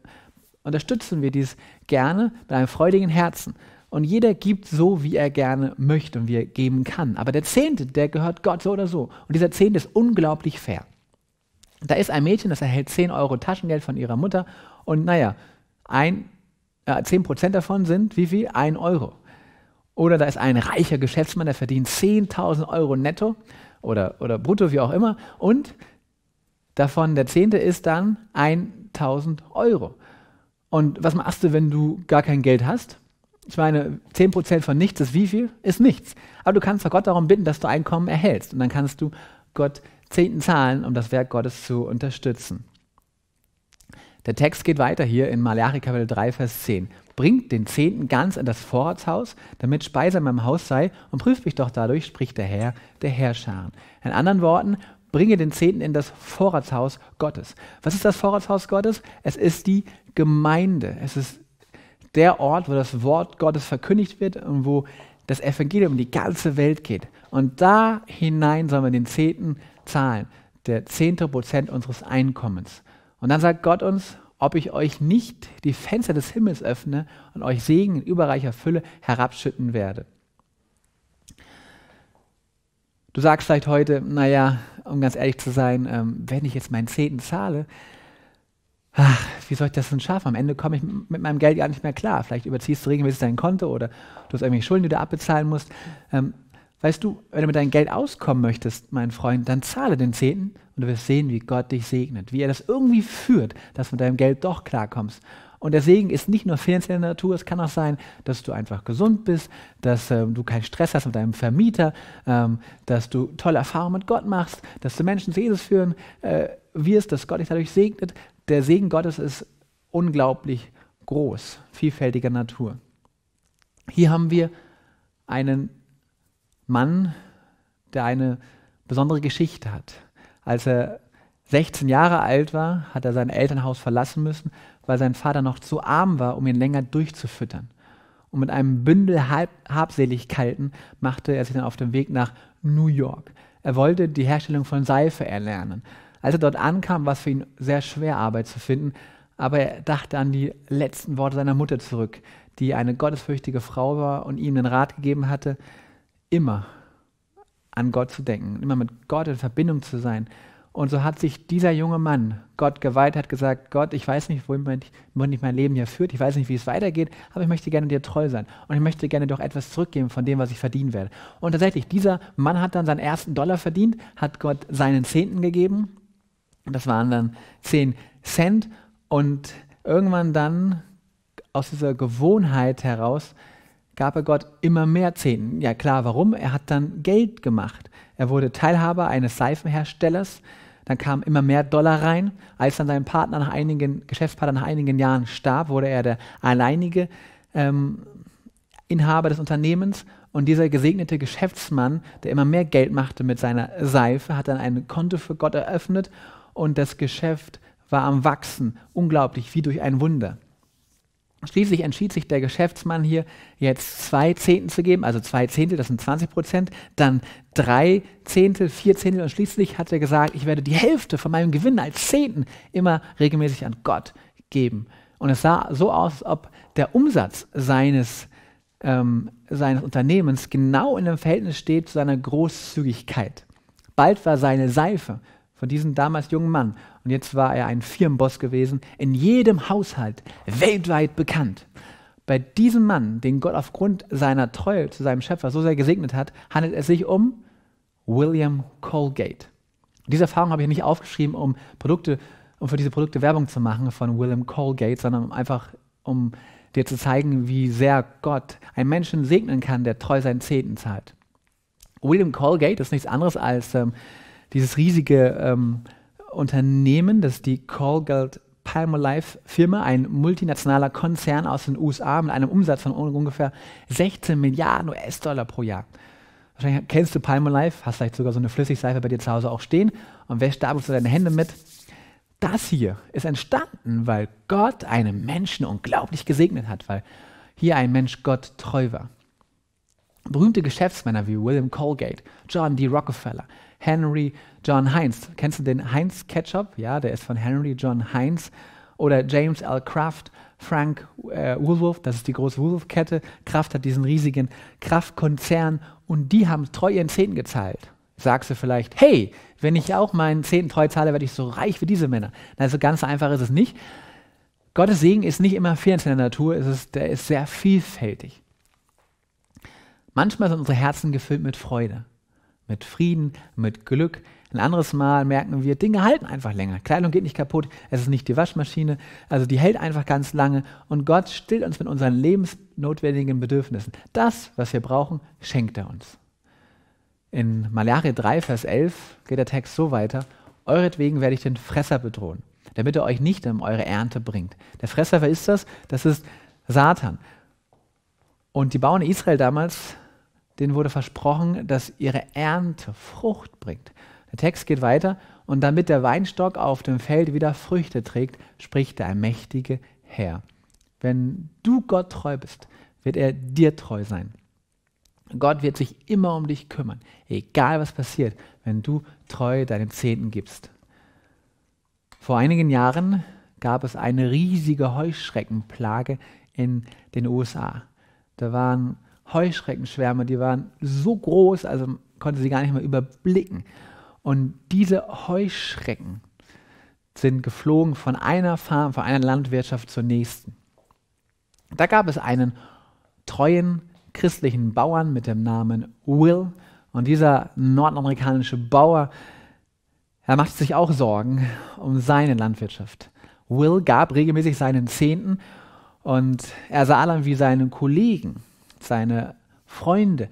S1: unterstützen wir dies gerne mit einem freudigen Herzen. Und jeder gibt so, wie er gerne möchte und wie er geben kann. Aber der Zehnte, der gehört Gott so oder so. Und dieser Zehnte ist unglaublich fair. Da ist ein Mädchen, das erhält 10 Euro Taschengeld von ihrer Mutter. Und naja, ein, äh, 10 Prozent davon sind wie viel? 1 Euro. Oder da ist ein reicher Geschäftsmann, der verdient 10.000 Euro netto oder, oder brutto, wie auch immer. Und davon der Zehnte ist dann 1.000 Euro. Und was machst du, wenn du gar kein Geld hast? Ich meine, 10% von nichts ist wie viel? Ist nichts. Aber du kannst doch Gott darum bitten, dass du Einkommen erhältst. Und dann kannst du Gott Zehnten zahlen, um das Werk Gottes zu unterstützen. Der Text geht weiter hier in Malachi Kapitel 3, Vers 10 bringt den Zehnten ganz in das Vorratshaus, damit Speise in meinem Haus sei, und prüft mich doch dadurch, spricht der Herr, der Herrscher. In anderen Worten, bringe den Zehnten in das Vorratshaus Gottes. Was ist das Vorratshaus Gottes? Es ist die Gemeinde. Es ist der Ort, wo das Wort Gottes verkündigt wird und wo das Evangelium in die ganze Welt geht. Und da hinein sollen wir den Zehnten zahlen, der zehnte Prozent unseres Einkommens. Und dann sagt Gott uns, ob ich euch nicht die Fenster des Himmels öffne und euch Segen in überreicher Fülle herabschütten werde. Du sagst vielleicht heute, naja, um ganz ehrlich zu sein, ähm, wenn ich jetzt meinen Zehnten zahle, ach, wie soll ich das denn schaffen? Am Ende komme ich mit meinem Geld gar nicht mehr klar. Vielleicht überziehst du regelmäßig dein Konto oder du hast irgendwelche Schulden, die du abbezahlen musst. Ähm, Weißt du, wenn du mit deinem Geld auskommen möchtest, mein Freund, dann zahle den Zehnten und du wirst sehen, wie Gott dich segnet, wie er das irgendwie führt, dass du mit deinem Geld doch klarkommst. Und der Segen ist nicht nur finanzieller Natur, es kann auch sein, dass du einfach gesund bist, dass ähm, du keinen Stress hast mit deinem Vermieter, ähm, dass du tolle Erfahrungen mit Gott machst, dass du Menschen zu Jesus führen äh, wirst, dass Gott dich dadurch segnet. Der Segen Gottes ist unglaublich groß, vielfältiger Natur. Hier haben wir einen Mann, der eine besondere Geschichte hat. Als er 16 Jahre alt war, hat er sein Elternhaus verlassen müssen, weil sein Vater noch zu arm war, um ihn länger durchzufüttern. Und mit einem Bündel Halb Habseligkeiten machte er sich dann auf den Weg nach New York. Er wollte die Herstellung von Seife erlernen. Als er dort ankam, war es für ihn sehr schwer, Arbeit zu finden, aber er dachte an die letzten Worte seiner Mutter zurück, die eine gottesfürchtige Frau war und ihm den Rat gegeben hatte, immer an Gott zu denken, immer mit Gott in Verbindung zu sein. Und so hat sich dieser junge Mann Gott geweiht, hat gesagt, Gott, ich weiß nicht, wohin mich mein Leben hier führt, ich weiß nicht, wie es weitergeht, aber ich möchte gerne dir treu sein und ich möchte gerne doch etwas zurückgeben von dem, was ich verdienen werde. Und tatsächlich, dieser Mann hat dann seinen ersten Dollar verdient, hat Gott seinen Zehnten gegeben, das waren dann zehn Cent und irgendwann dann aus dieser Gewohnheit heraus gab er Gott immer mehr Zehnten. Ja klar, warum? Er hat dann Geld gemacht. Er wurde Teilhaber eines Seifenherstellers. Dann kamen immer mehr Dollar rein. Als dann sein Partner nach einigen, Geschäftspartner nach einigen Jahren starb, wurde er der alleinige ähm, Inhaber des Unternehmens. Und dieser gesegnete Geschäftsmann, der immer mehr Geld machte mit seiner Seife, hat dann ein Konto für Gott eröffnet und das Geschäft war am Wachsen. Unglaublich, wie durch ein Wunder. Schließlich entschied sich der Geschäftsmann hier, jetzt zwei Zehnten zu geben, also zwei Zehntel, das sind 20 Prozent, dann drei Zehntel, vier Zehntel und schließlich hat er gesagt, ich werde die Hälfte von meinem Gewinn als Zehnten immer regelmäßig an Gott geben. Und es sah so aus, als ob der Umsatz seines, ähm, seines Unternehmens genau in dem Verhältnis steht zu seiner Großzügigkeit. Bald war seine Seife von diesem damals jungen Mann und jetzt war er ein Firmenboss gewesen, in jedem Haushalt, weltweit bekannt. Bei diesem Mann, den Gott aufgrund seiner Treue zu seinem Schöpfer so sehr gesegnet hat, handelt es sich um William Colgate. Diese Erfahrung habe ich nicht aufgeschrieben, um Produkte, um für diese Produkte Werbung zu machen von William Colgate, sondern einfach um dir zu zeigen, wie sehr Gott einen Menschen segnen kann, der treu seinen Zehnten zahlt. William Colgate ist nichts anderes als ähm, dieses riesige ähm, Unternehmen, das ist die Colgate Palmolive Firma, ein multinationaler Konzern aus den USA mit einem Umsatz von ungefähr 16 Milliarden US-Dollar pro Jahr. Wahrscheinlich kennst du Palmolive, hast vielleicht sogar so eine Flüssigseife bei dir zu Hause auch stehen und wäschst da du deine Hände mit. Das hier ist entstanden, weil Gott einen Menschen unglaublich gesegnet hat, weil hier ein Mensch Gott treu war. Berühmte Geschäftsmänner wie William Colgate, John D. Rockefeller, Henry John Heinz. Kennst du den Heinz Ketchup? Ja, der ist von Henry John Heinz. Oder James L. Kraft, Frank äh, Woolworth, das ist die große Woolworth-Kette. Kraft hat diesen riesigen Kraftkonzern und die haben treu ihren Zehnten gezahlt. Sagst du vielleicht, hey, wenn ich auch meinen Zehnten treu zahle, werde ich so reich wie diese Männer. Also ganz einfach ist es nicht. Gottes Segen ist nicht immer fehlend in der Natur, es ist, der ist sehr vielfältig. Manchmal sind unsere Herzen gefüllt mit Freude mit Frieden, mit Glück. Ein anderes Mal merken wir, Dinge halten einfach länger. Kleidung geht nicht kaputt, es ist nicht die Waschmaschine, also die hält einfach ganz lange und Gott stillt uns mit unseren lebensnotwendigen Bedürfnissen. Das, was wir brauchen, schenkt er uns. In Malachi 3, Vers 11 geht der Text so weiter, Euretwegen werde ich den Fresser bedrohen, damit er euch nicht um eure Ernte bringt. Der Fresser, wer ist das? Das ist Satan. Und die Bauern Israel damals denen wurde versprochen, dass ihre Ernte Frucht bringt. Der Text geht weiter, und damit der Weinstock auf dem Feld wieder Früchte trägt, spricht der allmächtige Herr. Wenn du Gott treu bist, wird er dir treu sein. Gott wird sich immer um dich kümmern, egal was passiert, wenn du treu deinen Zehnten gibst. Vor einigen Jahren gab es eine riesige Heuschreckenplage in den USA. Da waren Heuschreckenschwärme, die waren so groß, also konnte sie gar nicht mehr überblicken. Und diese Heuschrecken sind geflogen von einer Farm, von einer Landwirtschaft zur nächsten. Da gab es einen treuen christlichen Bauern mit dem Namen Will. Und dieser nordamerikanische Bauer, er macht sich auch Sorgen um seine Landwirtschaft. Will gab regelmäßig seinen Zehnten und er sah dann, wie seine Kollegen seine Freunde,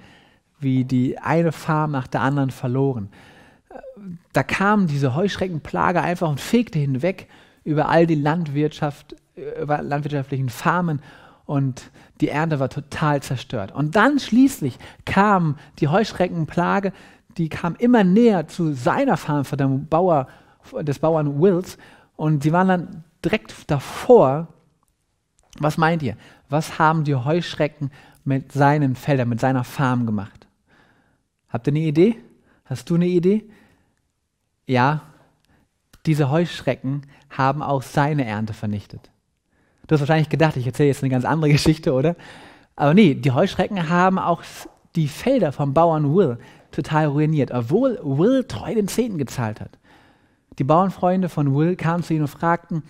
S1: wie die eine Farm nach der anderen verloren. Da kam diese Heuschreckenplage einfach und fegte hinweg über all die Landwirtschaft, über landwirtschaftlichen Farmen und die Ernte war total zerstört. Und dann schließlich kam die Heuschreckenplage, die kam immer näher zu seiner Farm von dem Bauer, des Bauern Wills und sie waren dann direkt davor. Was meint ihr? Was haben die Heuschrecken mit seinen Feldern, mit seiner Farm gemacht. Habt ihr eine Idee? Hast du eine Idee? Ja, diese Heuschrecken haben auch seine Ernte vernichtet. Du hast wahrscheinlich gedacht, ich erzähle jetzt eine ganz andere [laughs] Geschichte, oder? Aber nee, die Heuschrecken haben auch die Felder vom Bauern Will total ruiniert, obwohl Will treu den Zehnten gezahlt hat. Die Bauernfreunde von Will kamen zu ihm und fragten,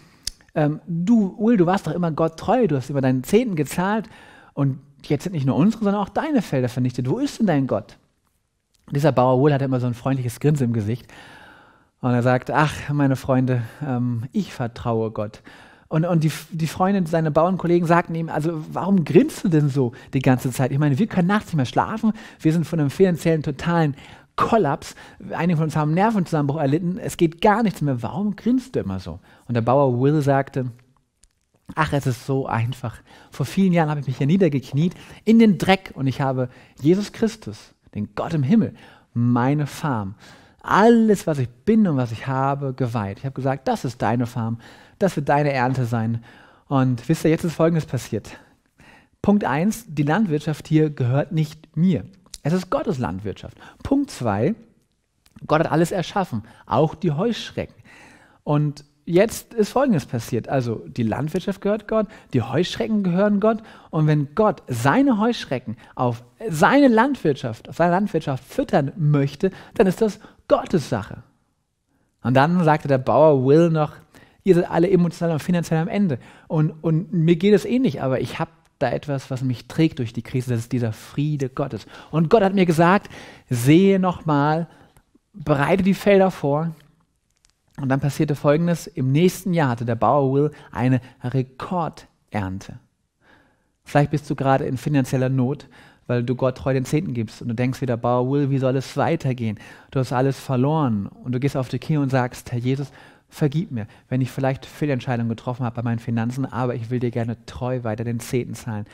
S1: ähm, du, Will, du warst doch immer Gott treu, du hast immer deinen Zehnten gezahlt. Und jetzt sind nicht nur unsere, sondern auch deine Felder vernichtet. Wo ist denn dein Gott? Dieser Bauer Wohl hat immer so ein freundliches Grinsen im Gesicht. Und er sagt, ach, meine Freunde, ähm, ich vertraue Gott. Und, und die, die Freundin, seine Bauernkollegen sagten ihm, also warum grinst du denn so die ganze Zeit? Ich meine, wir können nachts nicht mehr schlafen, wir sind von einem finanziellen totalen Kollaps, einige von uns haben einen Nervenzusammenbruch erlitten, es geht gar nichts mehr, warum grinst du immer so? Und der Bauer Will sagte, Ach, es ist so einfach. Vor vielen Jahren habe ich mich hier niedergekniet in den Dreck und ich habe Jesus Christus, den Gott im Himmel, meine Farm, alles, was ich bin und was ich habe, geweiht. Ich habe gesagt, das ist deine Farm, das wird deine Ernte sein. Und wisst ihr, jetzt ist Folgendes passiert. Punkt 1, die Landwirtschaft hier gehört nicht mir. Es ist Gottes Landwirtschaft. Punkt 2, Gott hat alles erschaffen, auch die Heuschrecken. Und jetzt ist Folgendes passiert. Also die Landwirtschaft gehört Gott, die Heuschrecken gehören Gott. Und wenn Gott seine Heuschrecken auf seine Landwirtschaft, auf seine Landwirtschaft füttern möchte, dann ist das Gottes Sache. Und dann sagte der Bauer Will noch, ihr seid alle emotional und finanziell am Ende. Und, und mir geht es ähnlich, aber ich habe da etwas, was mich trägt durch die Krise, das ist dieser Friede Gottes. Und Gott hat mir gesagt, sehe nochmal, bereite die Felder vor, und dann passierte Folgendes. Im nächsten Jahr hatte der Bauer Will eine Rekordernte. Vielleicht bist du gerade in finanzieller Not, weil du Gott treu den Zehnten gibst und du denkst wieder, Bauer Will, wie soll es weitergehen? Du hast alles verloren und du gehst auf die Knie und sagst, Herr Jesus, vergib mir, wenn ich vielleicht Fehlentscheidungen getroffen habe bei meinen Finanzen, aber ich will dir gerne treu weiter den Zehnten zahlen.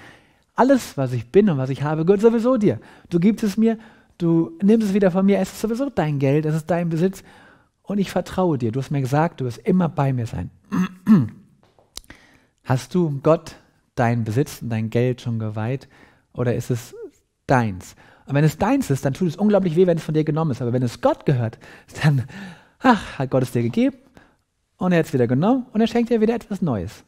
S1: Alles, was ich bin und was ich habe, gehört sowieso dir. Du gibst es mir, du nimmst es wieder von mir, es ist sowieso dein Geld, es ist dein Besitz und ich vertraue dir. Du hast mir gesagt, du wirst immer bei mir sein. [clears throat] Hast du Gott deinen Besitz und dein Geld schon geweiht oder ist es deins? Und wenn es deins ist, dann tut es unglaublich weh, wenn es von dir genommen ist. Aber wenn es Gott gehört, [laughs] dann ach, hat Gott es dir gegeben und er hat es wieder genommen und er schenkt dir wieder etwas Neues.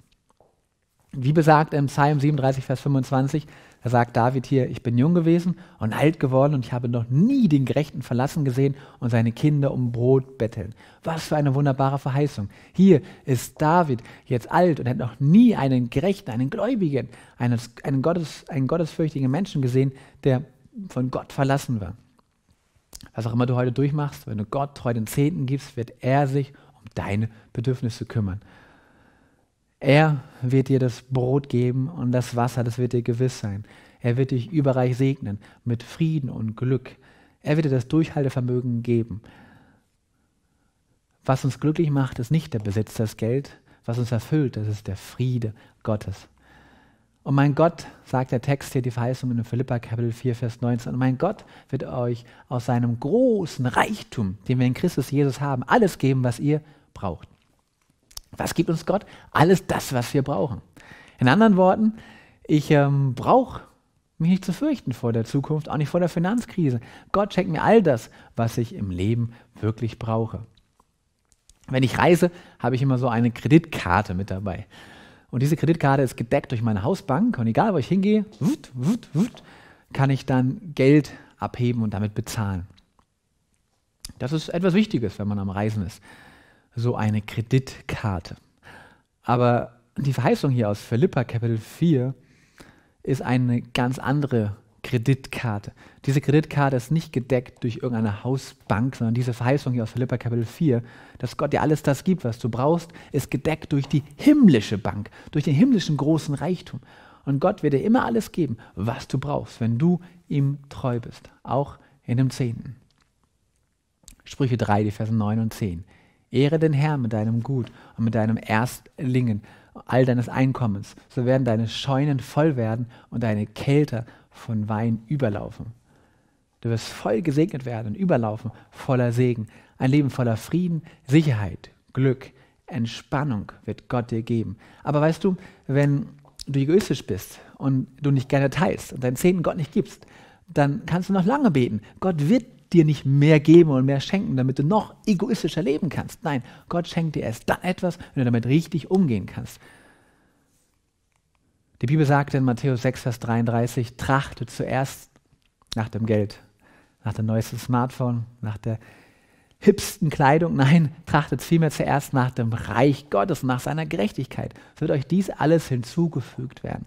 S1: Wie besagt sagt im Psalm 37, Vers 25, da sagt David hier, ich bin jung gewesen und alt geworden und ich habe noch nie den Gerechten verlassen gesehen und seine Kinder um Brot betteln. Was für eine wunderbare Verheißung. Hier ist David jetzt alt und hat noch nie einen Gerechten, einen Gläubigen, eines, einen, Gottes, einen gottesfürchtigen Menschen gesehen, der von Gott verlassen war. Was auch immer du heute durchmachst, wenn du Gott treu den Zehnten gibst, wird er sich um deine Bedürfnisse kümmern. Er wird dir das Brot geben und das Wasser, das wird dir gewiss sein. Er wird dich überreich segnen mit Frieden und Glück. Er wird dir das Durchhaltevermögen geben. Was uns glücklich macht, ist nicht der Besitz, des Geld. Was uns erfüllt, das ist der Friede Gottes. Und mein Gott, sagt der Text hier, die Verheißung in Philippa Kapitel 4, Vers 19, und mein Gott wird euch aus seinem großen Reichtum, den wir in Christus Jesus haben, alles geben, was ihr braucht. Was gibt uns Gott? Alles das, was wir brauchen. In anderen Worten, ich ähm, brauche mich nicht zu fürchten vor der Zukunft, auch nicht vor der Finanzkrise. Gott schenkt mir all das, was ich im Leben wirklich brauche. Wenn ich reise, habe ich immer so eine Kreditkarte mit dabei. Und diese Kreditkarte ist gedeckt durch meine Hausbank. Und egal, wo ich hingehe, wut, wut, wut, kann ich dann Geld abheben und damit bezahlen. Das ist etwas Wichtiges, wenn man am Reisen ist so eine Kreditkarte. Aber die Verheißung hier aus Philippa Kapitel 4 ist eine ganz andere Kreditkarte. Diese Kreditkarte ist nicht gedeckt durch irgendeine Hausbank, sondern diese Verheißung hier aus Philippa Kapitel 4, dass Gott dir alles das gibt, was du brauchst, ist gedeckt durch die himmlische Bank, durch den himmlischen großen Reichtum. Und Gott wird dir immer alles geben, was du brauchst, wenn du ihm treu bist, auch in dem Zehnten. Sprüche 3, die Verse 9 und 10. Ehre den Herrn mit deinem Gut und mit deinem Erstlingen, all deines Einkommens, so werden deine Scheunen voll werden und deine Kälter von Wein überlaufen. Du wirst voll gesegnet werden und überlaufen voller Segen. Ein Leben voller Frieden, Sicherheit, Glück, Entspannung wird Gott dir geben. Aber weißt du, wenn du egoistisch bist und du nicht gerne teilst und deinen Zehnten Gott nicht gibst, dann kannst du noch lange beten. Gott wird dir nicht mehr geben und mehr schenken, damit du noch egoistischer leben kannst. Nein, Gott schenkt dir erst dann etwas, wenn du damit richtig umgehen kannst. Die Bibel sagt in Matthäus 6, Vers 33, trachte zuerst nach dem Geld, nach dem neuesten Smartphone, nach der hipsten Kleidung. Nein, trachtet vielmehr zuerst nach dem Reich Gottes, nach seiner Gerechtigkeit. Es wird euch dies alles hinzugefügt werden.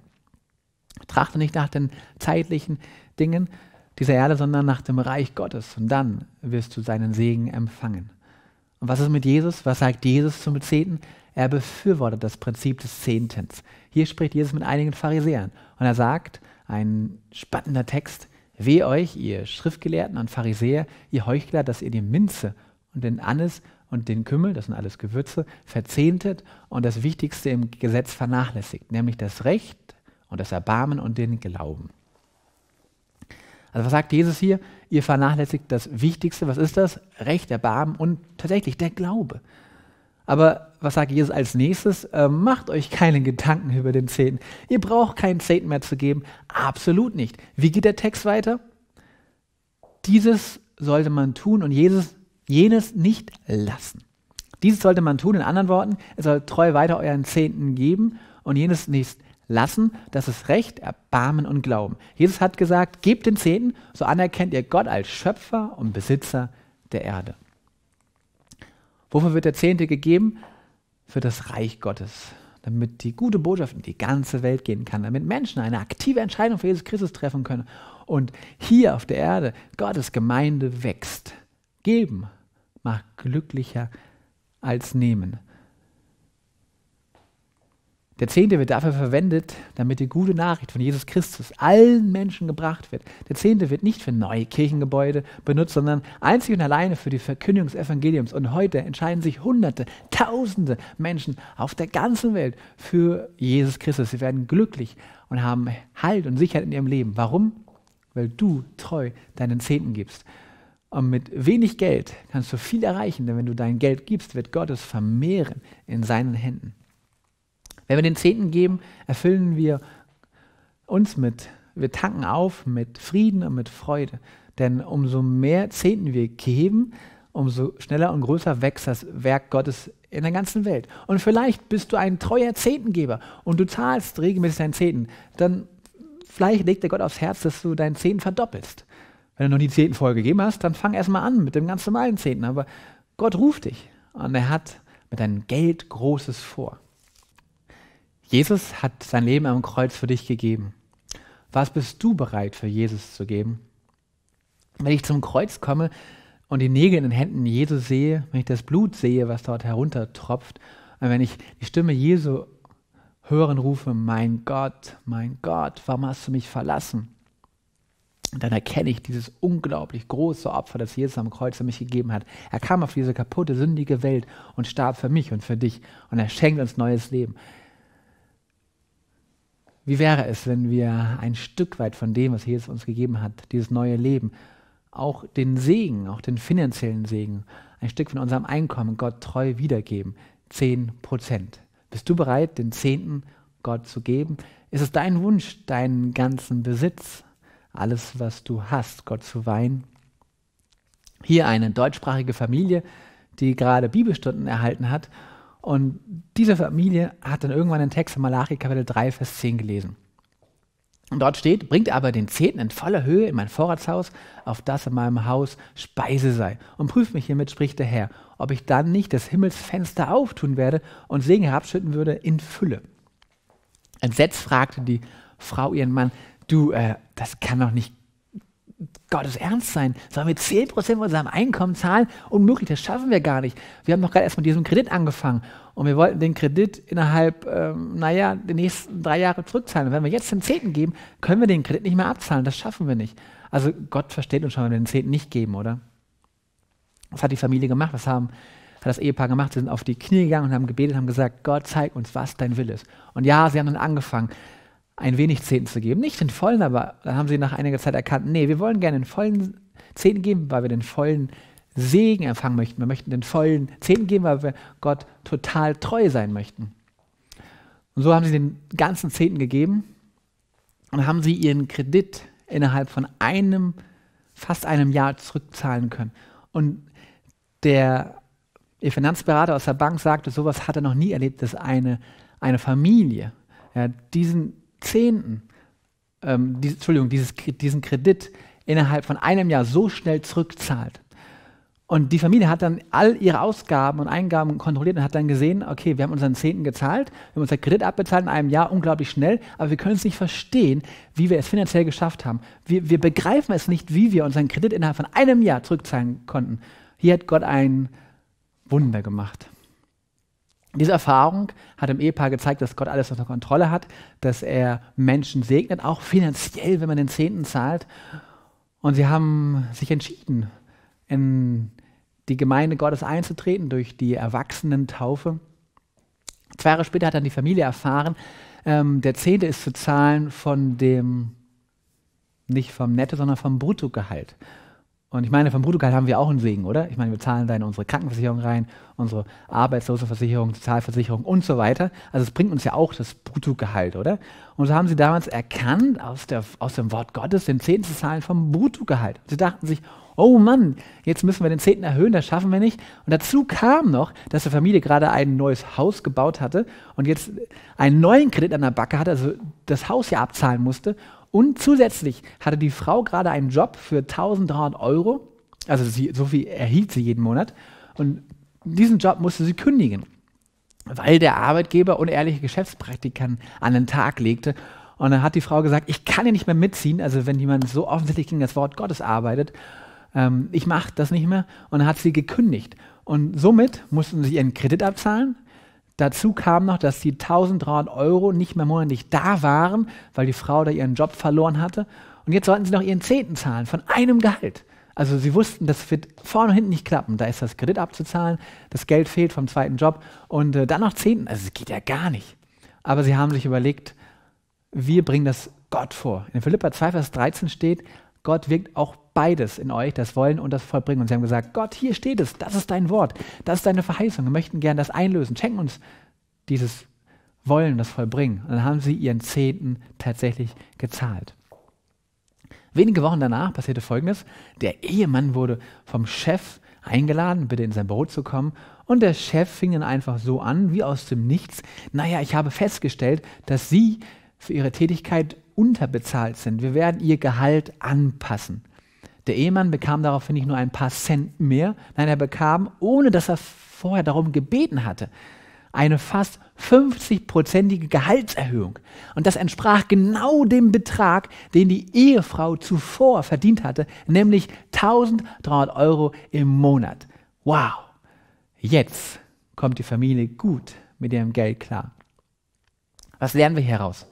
S1: Trachte nicht nach den zeitlichen Dingen, dieser Erde, sondern nach dem Reich Gottes. Und dann wirst du seinen Segen empfangen. Und was ist mit Jesus? Was sagt Jesus zum Zehnten? Er befürwortet das Prinzip des Zehntens. Hier spricht Jesus mit einigen Pharisäern. Und er sagt, ein spannender Text, Weh euch, ihr Schriftgelehrten und Pharisäer, ihr Heuchler, dass ihr die Minze und den Anis und den Kümmel, das sind alles Gewürze, verzehntet und das Wichtigste im Gesetz vernachlässigt, nämlich das Recht und das Erbarmen und den Glauben. Also was sagt Jesus hier? Ihr vernachlässigt das Wichtigste. Was ist das? Recht, Erbarmen und tatsächlich der Glaube. Aber was sagt Jesus als nächstes? Äh, macht euch keine Gedanken über den Zehnten. Ihr braucht keinen Zehnten mehr zu geben. Absolut nicht. Wie geht der Text weiter? Dieses sollte man tun und Jesus, jenes nicht lassen. Dieses sollte man tun, in anderen Worten, ihr sollt treu weiter euren Zehnten geben und jenes nicht lassen, das ist Recht, Erbarmen und Glauben. Jesus hat gesagt, gebt den Zehnten, so anerkennt ihr Gott als Schöpfer und Besitzer der Erde. Wofür wird der Zehnte gegeben? Für das Reich Gottes, damit die gute Botschaft in die ganze Welt gehen kann, damit Menschen eine aktive Entscheidung für Jesus Christus treffen können und hier auf der Erde Gottes Gemeinde wächst. Geben macht glücklicher als nehmen. Der Zehnte wird dafür verwendet, damit die gute Nachricht von Jesus Christus allen Menschen gebracht wird. Der Zehnte wird nicht für neue Kirchengebäude benutzt, sondern einzig und alleine für die Verkündigung des Evangeliums. Und heute entscheiden sich Hunderte, Tausende Menschen auf der ganzen Welt für Jesus Christus. Sie werden glücklich und haben Halt und Sicherheit in ihrem Leben. Warum? Weil du treu deinen Zehnten gibst. Und mit wenig Geld kannst du viel erreichen, denn wenn du dein Geld gibst, wird Gott es vermehren in seinen Händen. Wenn wir den Zehnten geben, erfüllen wir uns mit, wir tanken auf mit Frieden und mit Freude. Denn umso mehr Zehnten wir geben, umso schneller und größer wächst das Werk Gottes in der ganzen Welt. Und vielleicht bist du ein treuer Zehntengeber und du zahlst regelmäßig deinen Zehnten. Dann vielleicht legt dir Gott aufs Herz, dass du deinen Zehnten verdoppelst. Wenn du noch die Zehnten voll gegeben hast, dann fang erstmal an mit dem ganz normalen Zehnten. Aber Gott ruft dich und er hat mit deinem Geld Großes vor. Jesus hat sein Leben am Kreuz für dich gegeben. Was bist du bereit für Jesus zu geben? Wenn ich zum Kreuz komme und die Nägel in den Händen Jesu sehe, wenn ich das Blut sehe, was dort heruntertropft, und wenn ich die Stimme Jesu hören rufe, mein Gott, mein Gott, warum hast du mich verlassen? Und dann erkenne ich dieses unglaublich große Opfer, das Jesus am Kreuz für mich gegeben hat. Er kam auf diese kaputte, sündige Welt und starb für mich und für dich. Und er schenkt uns neues Leben. Wie wäre es, wenn wir ein Stück weit von dem, was Jesus uns gegeben hat, dieses neue Leben, auch den Segen, auch den finanziellen Segen, ein Stück von unserem Einkommen Gott treu wiedergeben? Zehn Prozent. Bist du bereit, den Zehnten Gott zu geben? Ist es dein Wunsch, deinen ganzen Besitz, alles, was du hast, Gott zu weihen? Hier eine deutschsprachige Familie, die gerade Bibelstunden erhalten hat und diese Familie hat dann irgendwann den Text von Malachi Kapitel 3, Vers 10 gelesen. Und dort steht, bringt aber den Zehnten in voller Höhe in mein Vorratshaus, auf das in meinem Haus Speise sei. Und prüft mich hiermit, spricht der Herr, ob ich dann nicht das Himmelsfenster auftun werde und Segen herabschütten würde in Fülle. Entsetzt fragte die Frau ihren Mann, du, äh, das kann doch nicht Gottes Ernst sein? Sollen wir 10% von unserem Einkommen zahlen? Unmöglich, das schaffen wir gar nicht. Wir haben doch gerade erst mit diesem Kredit angefangen und wir wollten den Kredit innerhalb, ähm, naja, der nächsten drei Jahre zurückzahlen. Und wenn wir jetzt den Zehnten geben, können wir den Kredit nicht mehr abzahlen. Das schaffen wir nicht. Also Gott versteht uns schon, wenn wir den Zehnten nicht geben, oder? Was hat die Familie gemacht? Was haben, hat das Ehepaar gemacht? Sie sind auf die Knie gegangen und haben gebetet, haben gesagt, Gott, zeig uns, was dein Wille ist. Und ja, sie haben dann angefangen ein wenig Zehnten zu geben. Nicht den vollen, aber dann haben sie nach einiger Zeit erkannt, nee, wir wollen gerne den vollen Zehnten geben, weil wir den vollen Segen empfangen möchten. Wir möchten den vollen Zehnten geben, weil wir Gott total treu sein möchten. Und so haben sie den ganzen Zehnten gegeben und haben sie ihren Kredit innerhalb von einem, fast einem Jahr zurückzahlen können. Und der ihr Finanzberater aus der Bank sagte, sowas hat er noch nie erlebt, dass eine, eine Familie ja, diesen Zehnten, ähm, die, Entschuldigung, dieses, diesen Kredit innerhalb von einem Jahr so schnell zurückzahlt. Und die Familie hat dann all ihre Ausgaben und Eingaben kontrolliert und hat dann gesehen, okay, wir haben unseren Zehnten gezahlt, wir haben unser Kredit abbezahlt in einem Jahr unglaublich schnell, aber wir können es nicht verstehen, wie wir es finanziell geschafft haben. Wir, wir begreifen es nicht, wie wir unseren Kredit innerhalb von einem Jahr zurückzahlen konnten. Hier hat Gott ein Wunder gemacht. Diese Erfahrung hat dem Ehepaar gezeigt, dass Gott alles unter Kontrolle hat, dass er Menschen segnet, auch finanziell, wenn man den Zehnten zahlt. Und sie haben sich entschieden, in die Gemeinde Gottes einzutreten durch die Erwachsenentaufe. Zwei Jahre später hat dann die Familie erfahren, ähm, der Zehnte ist zu zahlen von dem, nicht vom Netto, sondern vom Bruttogehalt. Und ich meine, vom Brudergeil haben wir auch einen Segen, oder? Ich meine, wir zahlen da in unsere Krankenversicherung rein, unsere Arbeitslosenversicherung, Sozialversicherung und so weiter. Also es bringt uns ja auch das Bruttogehalt, oder? Und so haben sie damals erkannt, aus, der, aus dem Wort Gottes den Zehnten zu zahlen vom Bruttogehalt. Sie dachten sich, oh Mann, jetzt müssen wir den Zehnten erhöhen, das schaffen wir nicht. Und dazu kam noch, dass die Familie gerade ein neues Haus gebaut hatte und jetzt einen neuen Kredit an der Backe hatte, also das Haus ja abzahlen musste. Und zusätzlich hatte die Frau gerade einen Job für 1300 Euro. Also sie, so viel erhielt sie jeden Monat. Und diesen Job musste sie kündigen, weil der Arbeitgeber unehrliche Geschäftspraktiken an den Tag legte. Und dann hat die Frau gesagt, ich kann hier nicht mehr mitziehen. Also wenn jemand so offensichtlich gegen das Wort Gottes arbeitet, ähm, ich mache das nicht mehr. Und dann hat sie gekündigt. Und somit mussten sie ihren Kredit abzahlen, Dazu kam noch, dass die 1300 Euro nicht mehr monatlich da waren, weil die Frau da ihren Job verloren hatte. Und jetzt sollten sie noch ihren Zehnten zahlen von einem Gehalt. Also sie wussten, das wird vorne und hinten nicht klappen. Da ist das Kredit abzuzahlen, das Geld fehlt vom zweiten Job und äh, dann noch Zehnten. Also es geht ja gar nicht. Aber sie haben sich überlegt, wir bringen das Gott vor. In Philippa 2, Vers 13 steht, Gott wirkt auch beides in euch, das Wollen und das Vollbringen. Und sie haben gesagt, Gott, hier steht es, das ist dein Wort, das ist deine Verheißung, wir möchten gerne das einlösen, schenken uns dieses Wollen, das Vollbringen. Und dann haben sie ihren Zehnten tatsächlich gezahlt. Wenige Wochen danach passierte Folgendes, der Ehemann wurde vom Chef eingeladen, bitte in sein Büro zu kommen. Und der Chef fing dann einfach so an, wie aus dem Nichts. Naja, ich habe festgestellt, dass Sie für Ihre Tätigkeit unterbezahlt sind. Wir werden Ihr Gehalt anpassen. Der Ehemann bekam daraufhin nicht nur ein paar Cent mehr, nein, er bekam, ohne dass er vorher darum gebeten hatte, eine fast 50-prozentige Gehaltserhöhung. Und das entsprach genau dem Betrag, den die Ehefrau zuvor verdient hatte, nämlich 1300 Euro im Monat. Wow! Jetzt kommt die Familie gut mit ihrem Geld klar. Was lernen wir hieraus?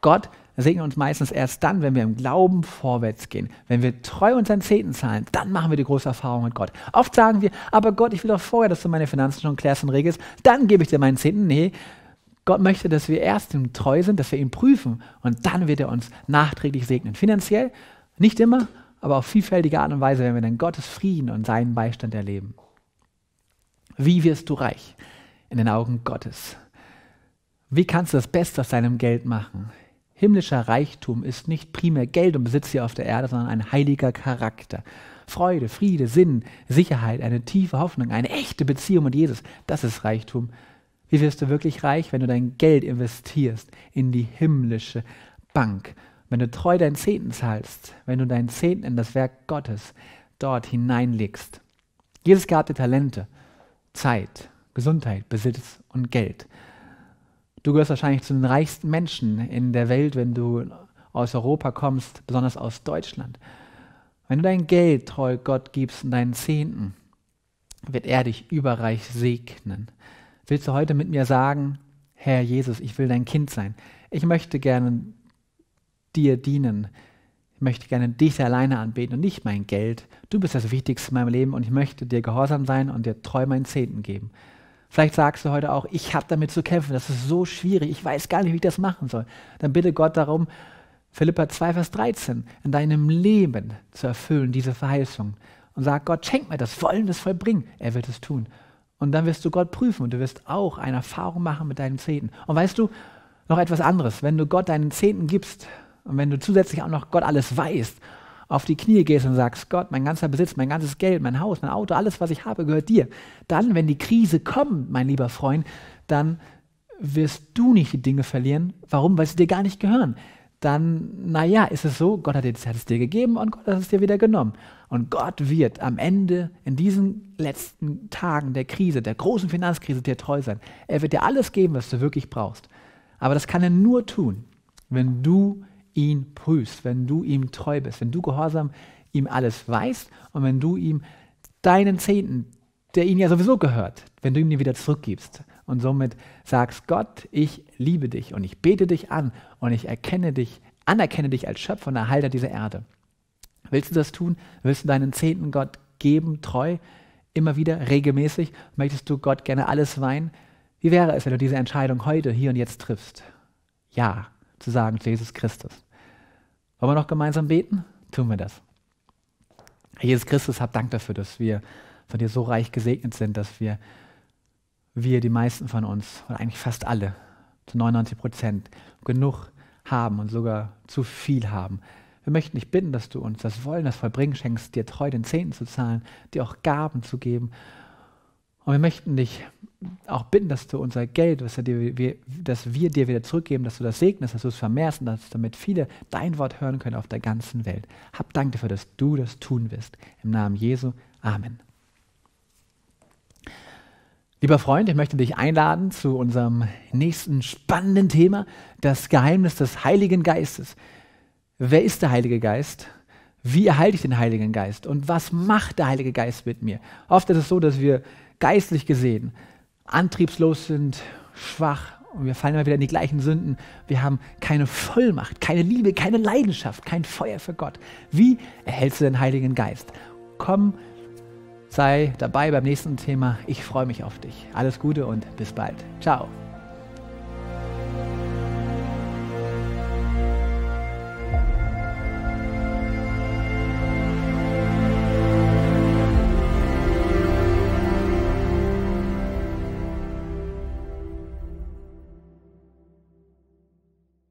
S1: Gott segnet uns meistens erst dann, wenn wir im Glauben vorwärts gehen, wenn wir treu unseren Zehnten zahlen, dann machen wir die große Erfahrung mit Gott. Oft sagen wir, aber Gott, ich will doch vorher, dass du meine Finanzen schon klärst und regelst, dann gebe ich dir meinen Zehnten. Nee, Gott möchte, dass wir erst ihm treu sind, dass wir ihn prüfen und dann wird er uns nachträglich segnen. Finanziell, nicht immer, aber auf vielfältige Art und Weise werden wir dann Gottes Frieden und seinen Beistand erleben. Wie wirst du reich in den Augen Gottes? Wie kannst du das Beste aus deinem Geld machen? Himmlischer Reichtum ist nicht primär Geld und Besitz hier auf der Erde, sondern ein heiliger Charakter. Freude, Friede, Sinn, Sicherheit, eine tiefe Hoffnung, eine echte Beziehung mit Jesus, das ist Reichtum. Wie wirst du wirklich reich, wenn du dein Geld investierst in die himmlische Bank? Wenn du treu deinen Zehnten zahlst, wenn du deinen Zehnten in das Werk Gottes dort hineinlegst. Jesus gab dir Talente, Zeit, Gesundheit, Besitz und Geld. Du gehörst wahrscheinlich zu den reichsten Menschen in der Welt, wenn du aus Europa kommst, besonders aus Deutschland. Wenn du dein Geld treu Gott gibst und deinen Zehnten, wird er dich überreich segnen. Willst du heute mit mir sagen, Herr Jesus, ich will dein Kind sein. Ich möchte gerne dir dienen. Ich möchte gerne dich alleine anbeten und nicht mein Geld. Du bist das Wichtigste in meinem Leben und ich möchte dir gehorsam sein und dir treu meinen Zehnten geben. Vielleicht sagst du heute auch, ich habe damit zu kämpfen, das ist so schwierig, ich weiß gar nicht, wie ich das machen soll. Dann bitte Gott darum, Philippa 2, Vers 13, in deinem Leben zu erfüllen, diese Verheißung. Und sag Gott, schenk mir das Wollen, das Vollbringen. Er wird es tun. Und dann wirst du Gott prüfen und du wirst auch eine Erfahrung machen mit deinen Zehnten. Und weißt du, noch etwas anderes, wenn du Gott deinen Zehnten gibst und wenn du zusätzlich auch noch Gott alles weißt auf die Knie gehst und sagst, Gott, mein ganzer Besitz, mein ganzes Geld, mein Haus, mein Auto, alles, was ich habe, gehört dir. Dann, wenn die Krise kommt, mein lieber Freund, dann wirst du nicht die Dinge verlieren. Warum? Weil sie dir gar nicht gehören. Dann, naja, ist es so, Gott hat, jetzt, hat es dir gegeben und Gott hat es dir wieder genommen. Und Gott wird am Ende, in diesen letzten Tagen der Krise, der großen Finanzkrise, dir treu sein. Er wird dir alles geben, was du wirklich brauchst. Aber das kann er nur tun, wenn du ihn prüfst, wenn du ihm treu bist, wenn du gehorsam ihm alles weißt und wenn du ihm deinen Zehnten, der ihm ja sowieso gehört, wenn du ihm den wieder zurückgibst und somit sagst, Gott, ich liebe dich und ich bete dich an und ich erkenne dich, anerkenne dich als Schöpfer und Erhalter dieser Erde. Willst du das tun? Willst du deinen Zehnten Gott geben, treu, immer wieder, regelmäßig? Möchtest du Gott gerne alles weihen? Wie wäre es, wenn du diese Entscheidung heute, hier und jetzt triffst? Ja, zu sagen zu Jesus Christus. Wollen wir noch gemeinsam beten? Tun wir das. Jesus Christus, hab Dank dafür, dass wir von dir so reich gesegnet sind, dass wir, wir, die meisten von uns, oder eigentlich fast alle, zu 99 Prozent, genug haben und sogar zu viel haben. Wir möchten dich bitten, dass du uns das Wollen, das Vollbringen schenkst, dir treu den Zehnten zu zahlen, dir auch Gaben zu geben und wir möchten dich auch bitten, dass du unser Geld, dass wir, dass wir dir wieder zurückgeben, dass du das segnest, dass du es vermehrst und dass damit viele dein Wort hören können auf der ganzen Welt. Hab Dank dafür, dass du das tun wirst. Im Namen Jesu. Amen. Lieber Freund, ich möchte dich einladen zu unserem nächsten spannenden Thema, das Geheimnis des Heiligen Geistes. Wer ist der Heilige Geist? Wie erhalte ich den Heiligen Geist? Und was macht der Heilige Geist mit mir? Oft ist es so, dass wir geistlich gesehen antriebslos sind, schwach und wir fallen immer wieder in die gleichen Sünden. Wir haben keine Vollmacht, keine Liebe, keine Leidenschaft, kein Feuer für Gott. Wie erhältst du den Heiligen Geist? Komm, sei dabei beim nächsten Thema. Ich freue mich auf dich. Alles Gute und bis bald. Ciao.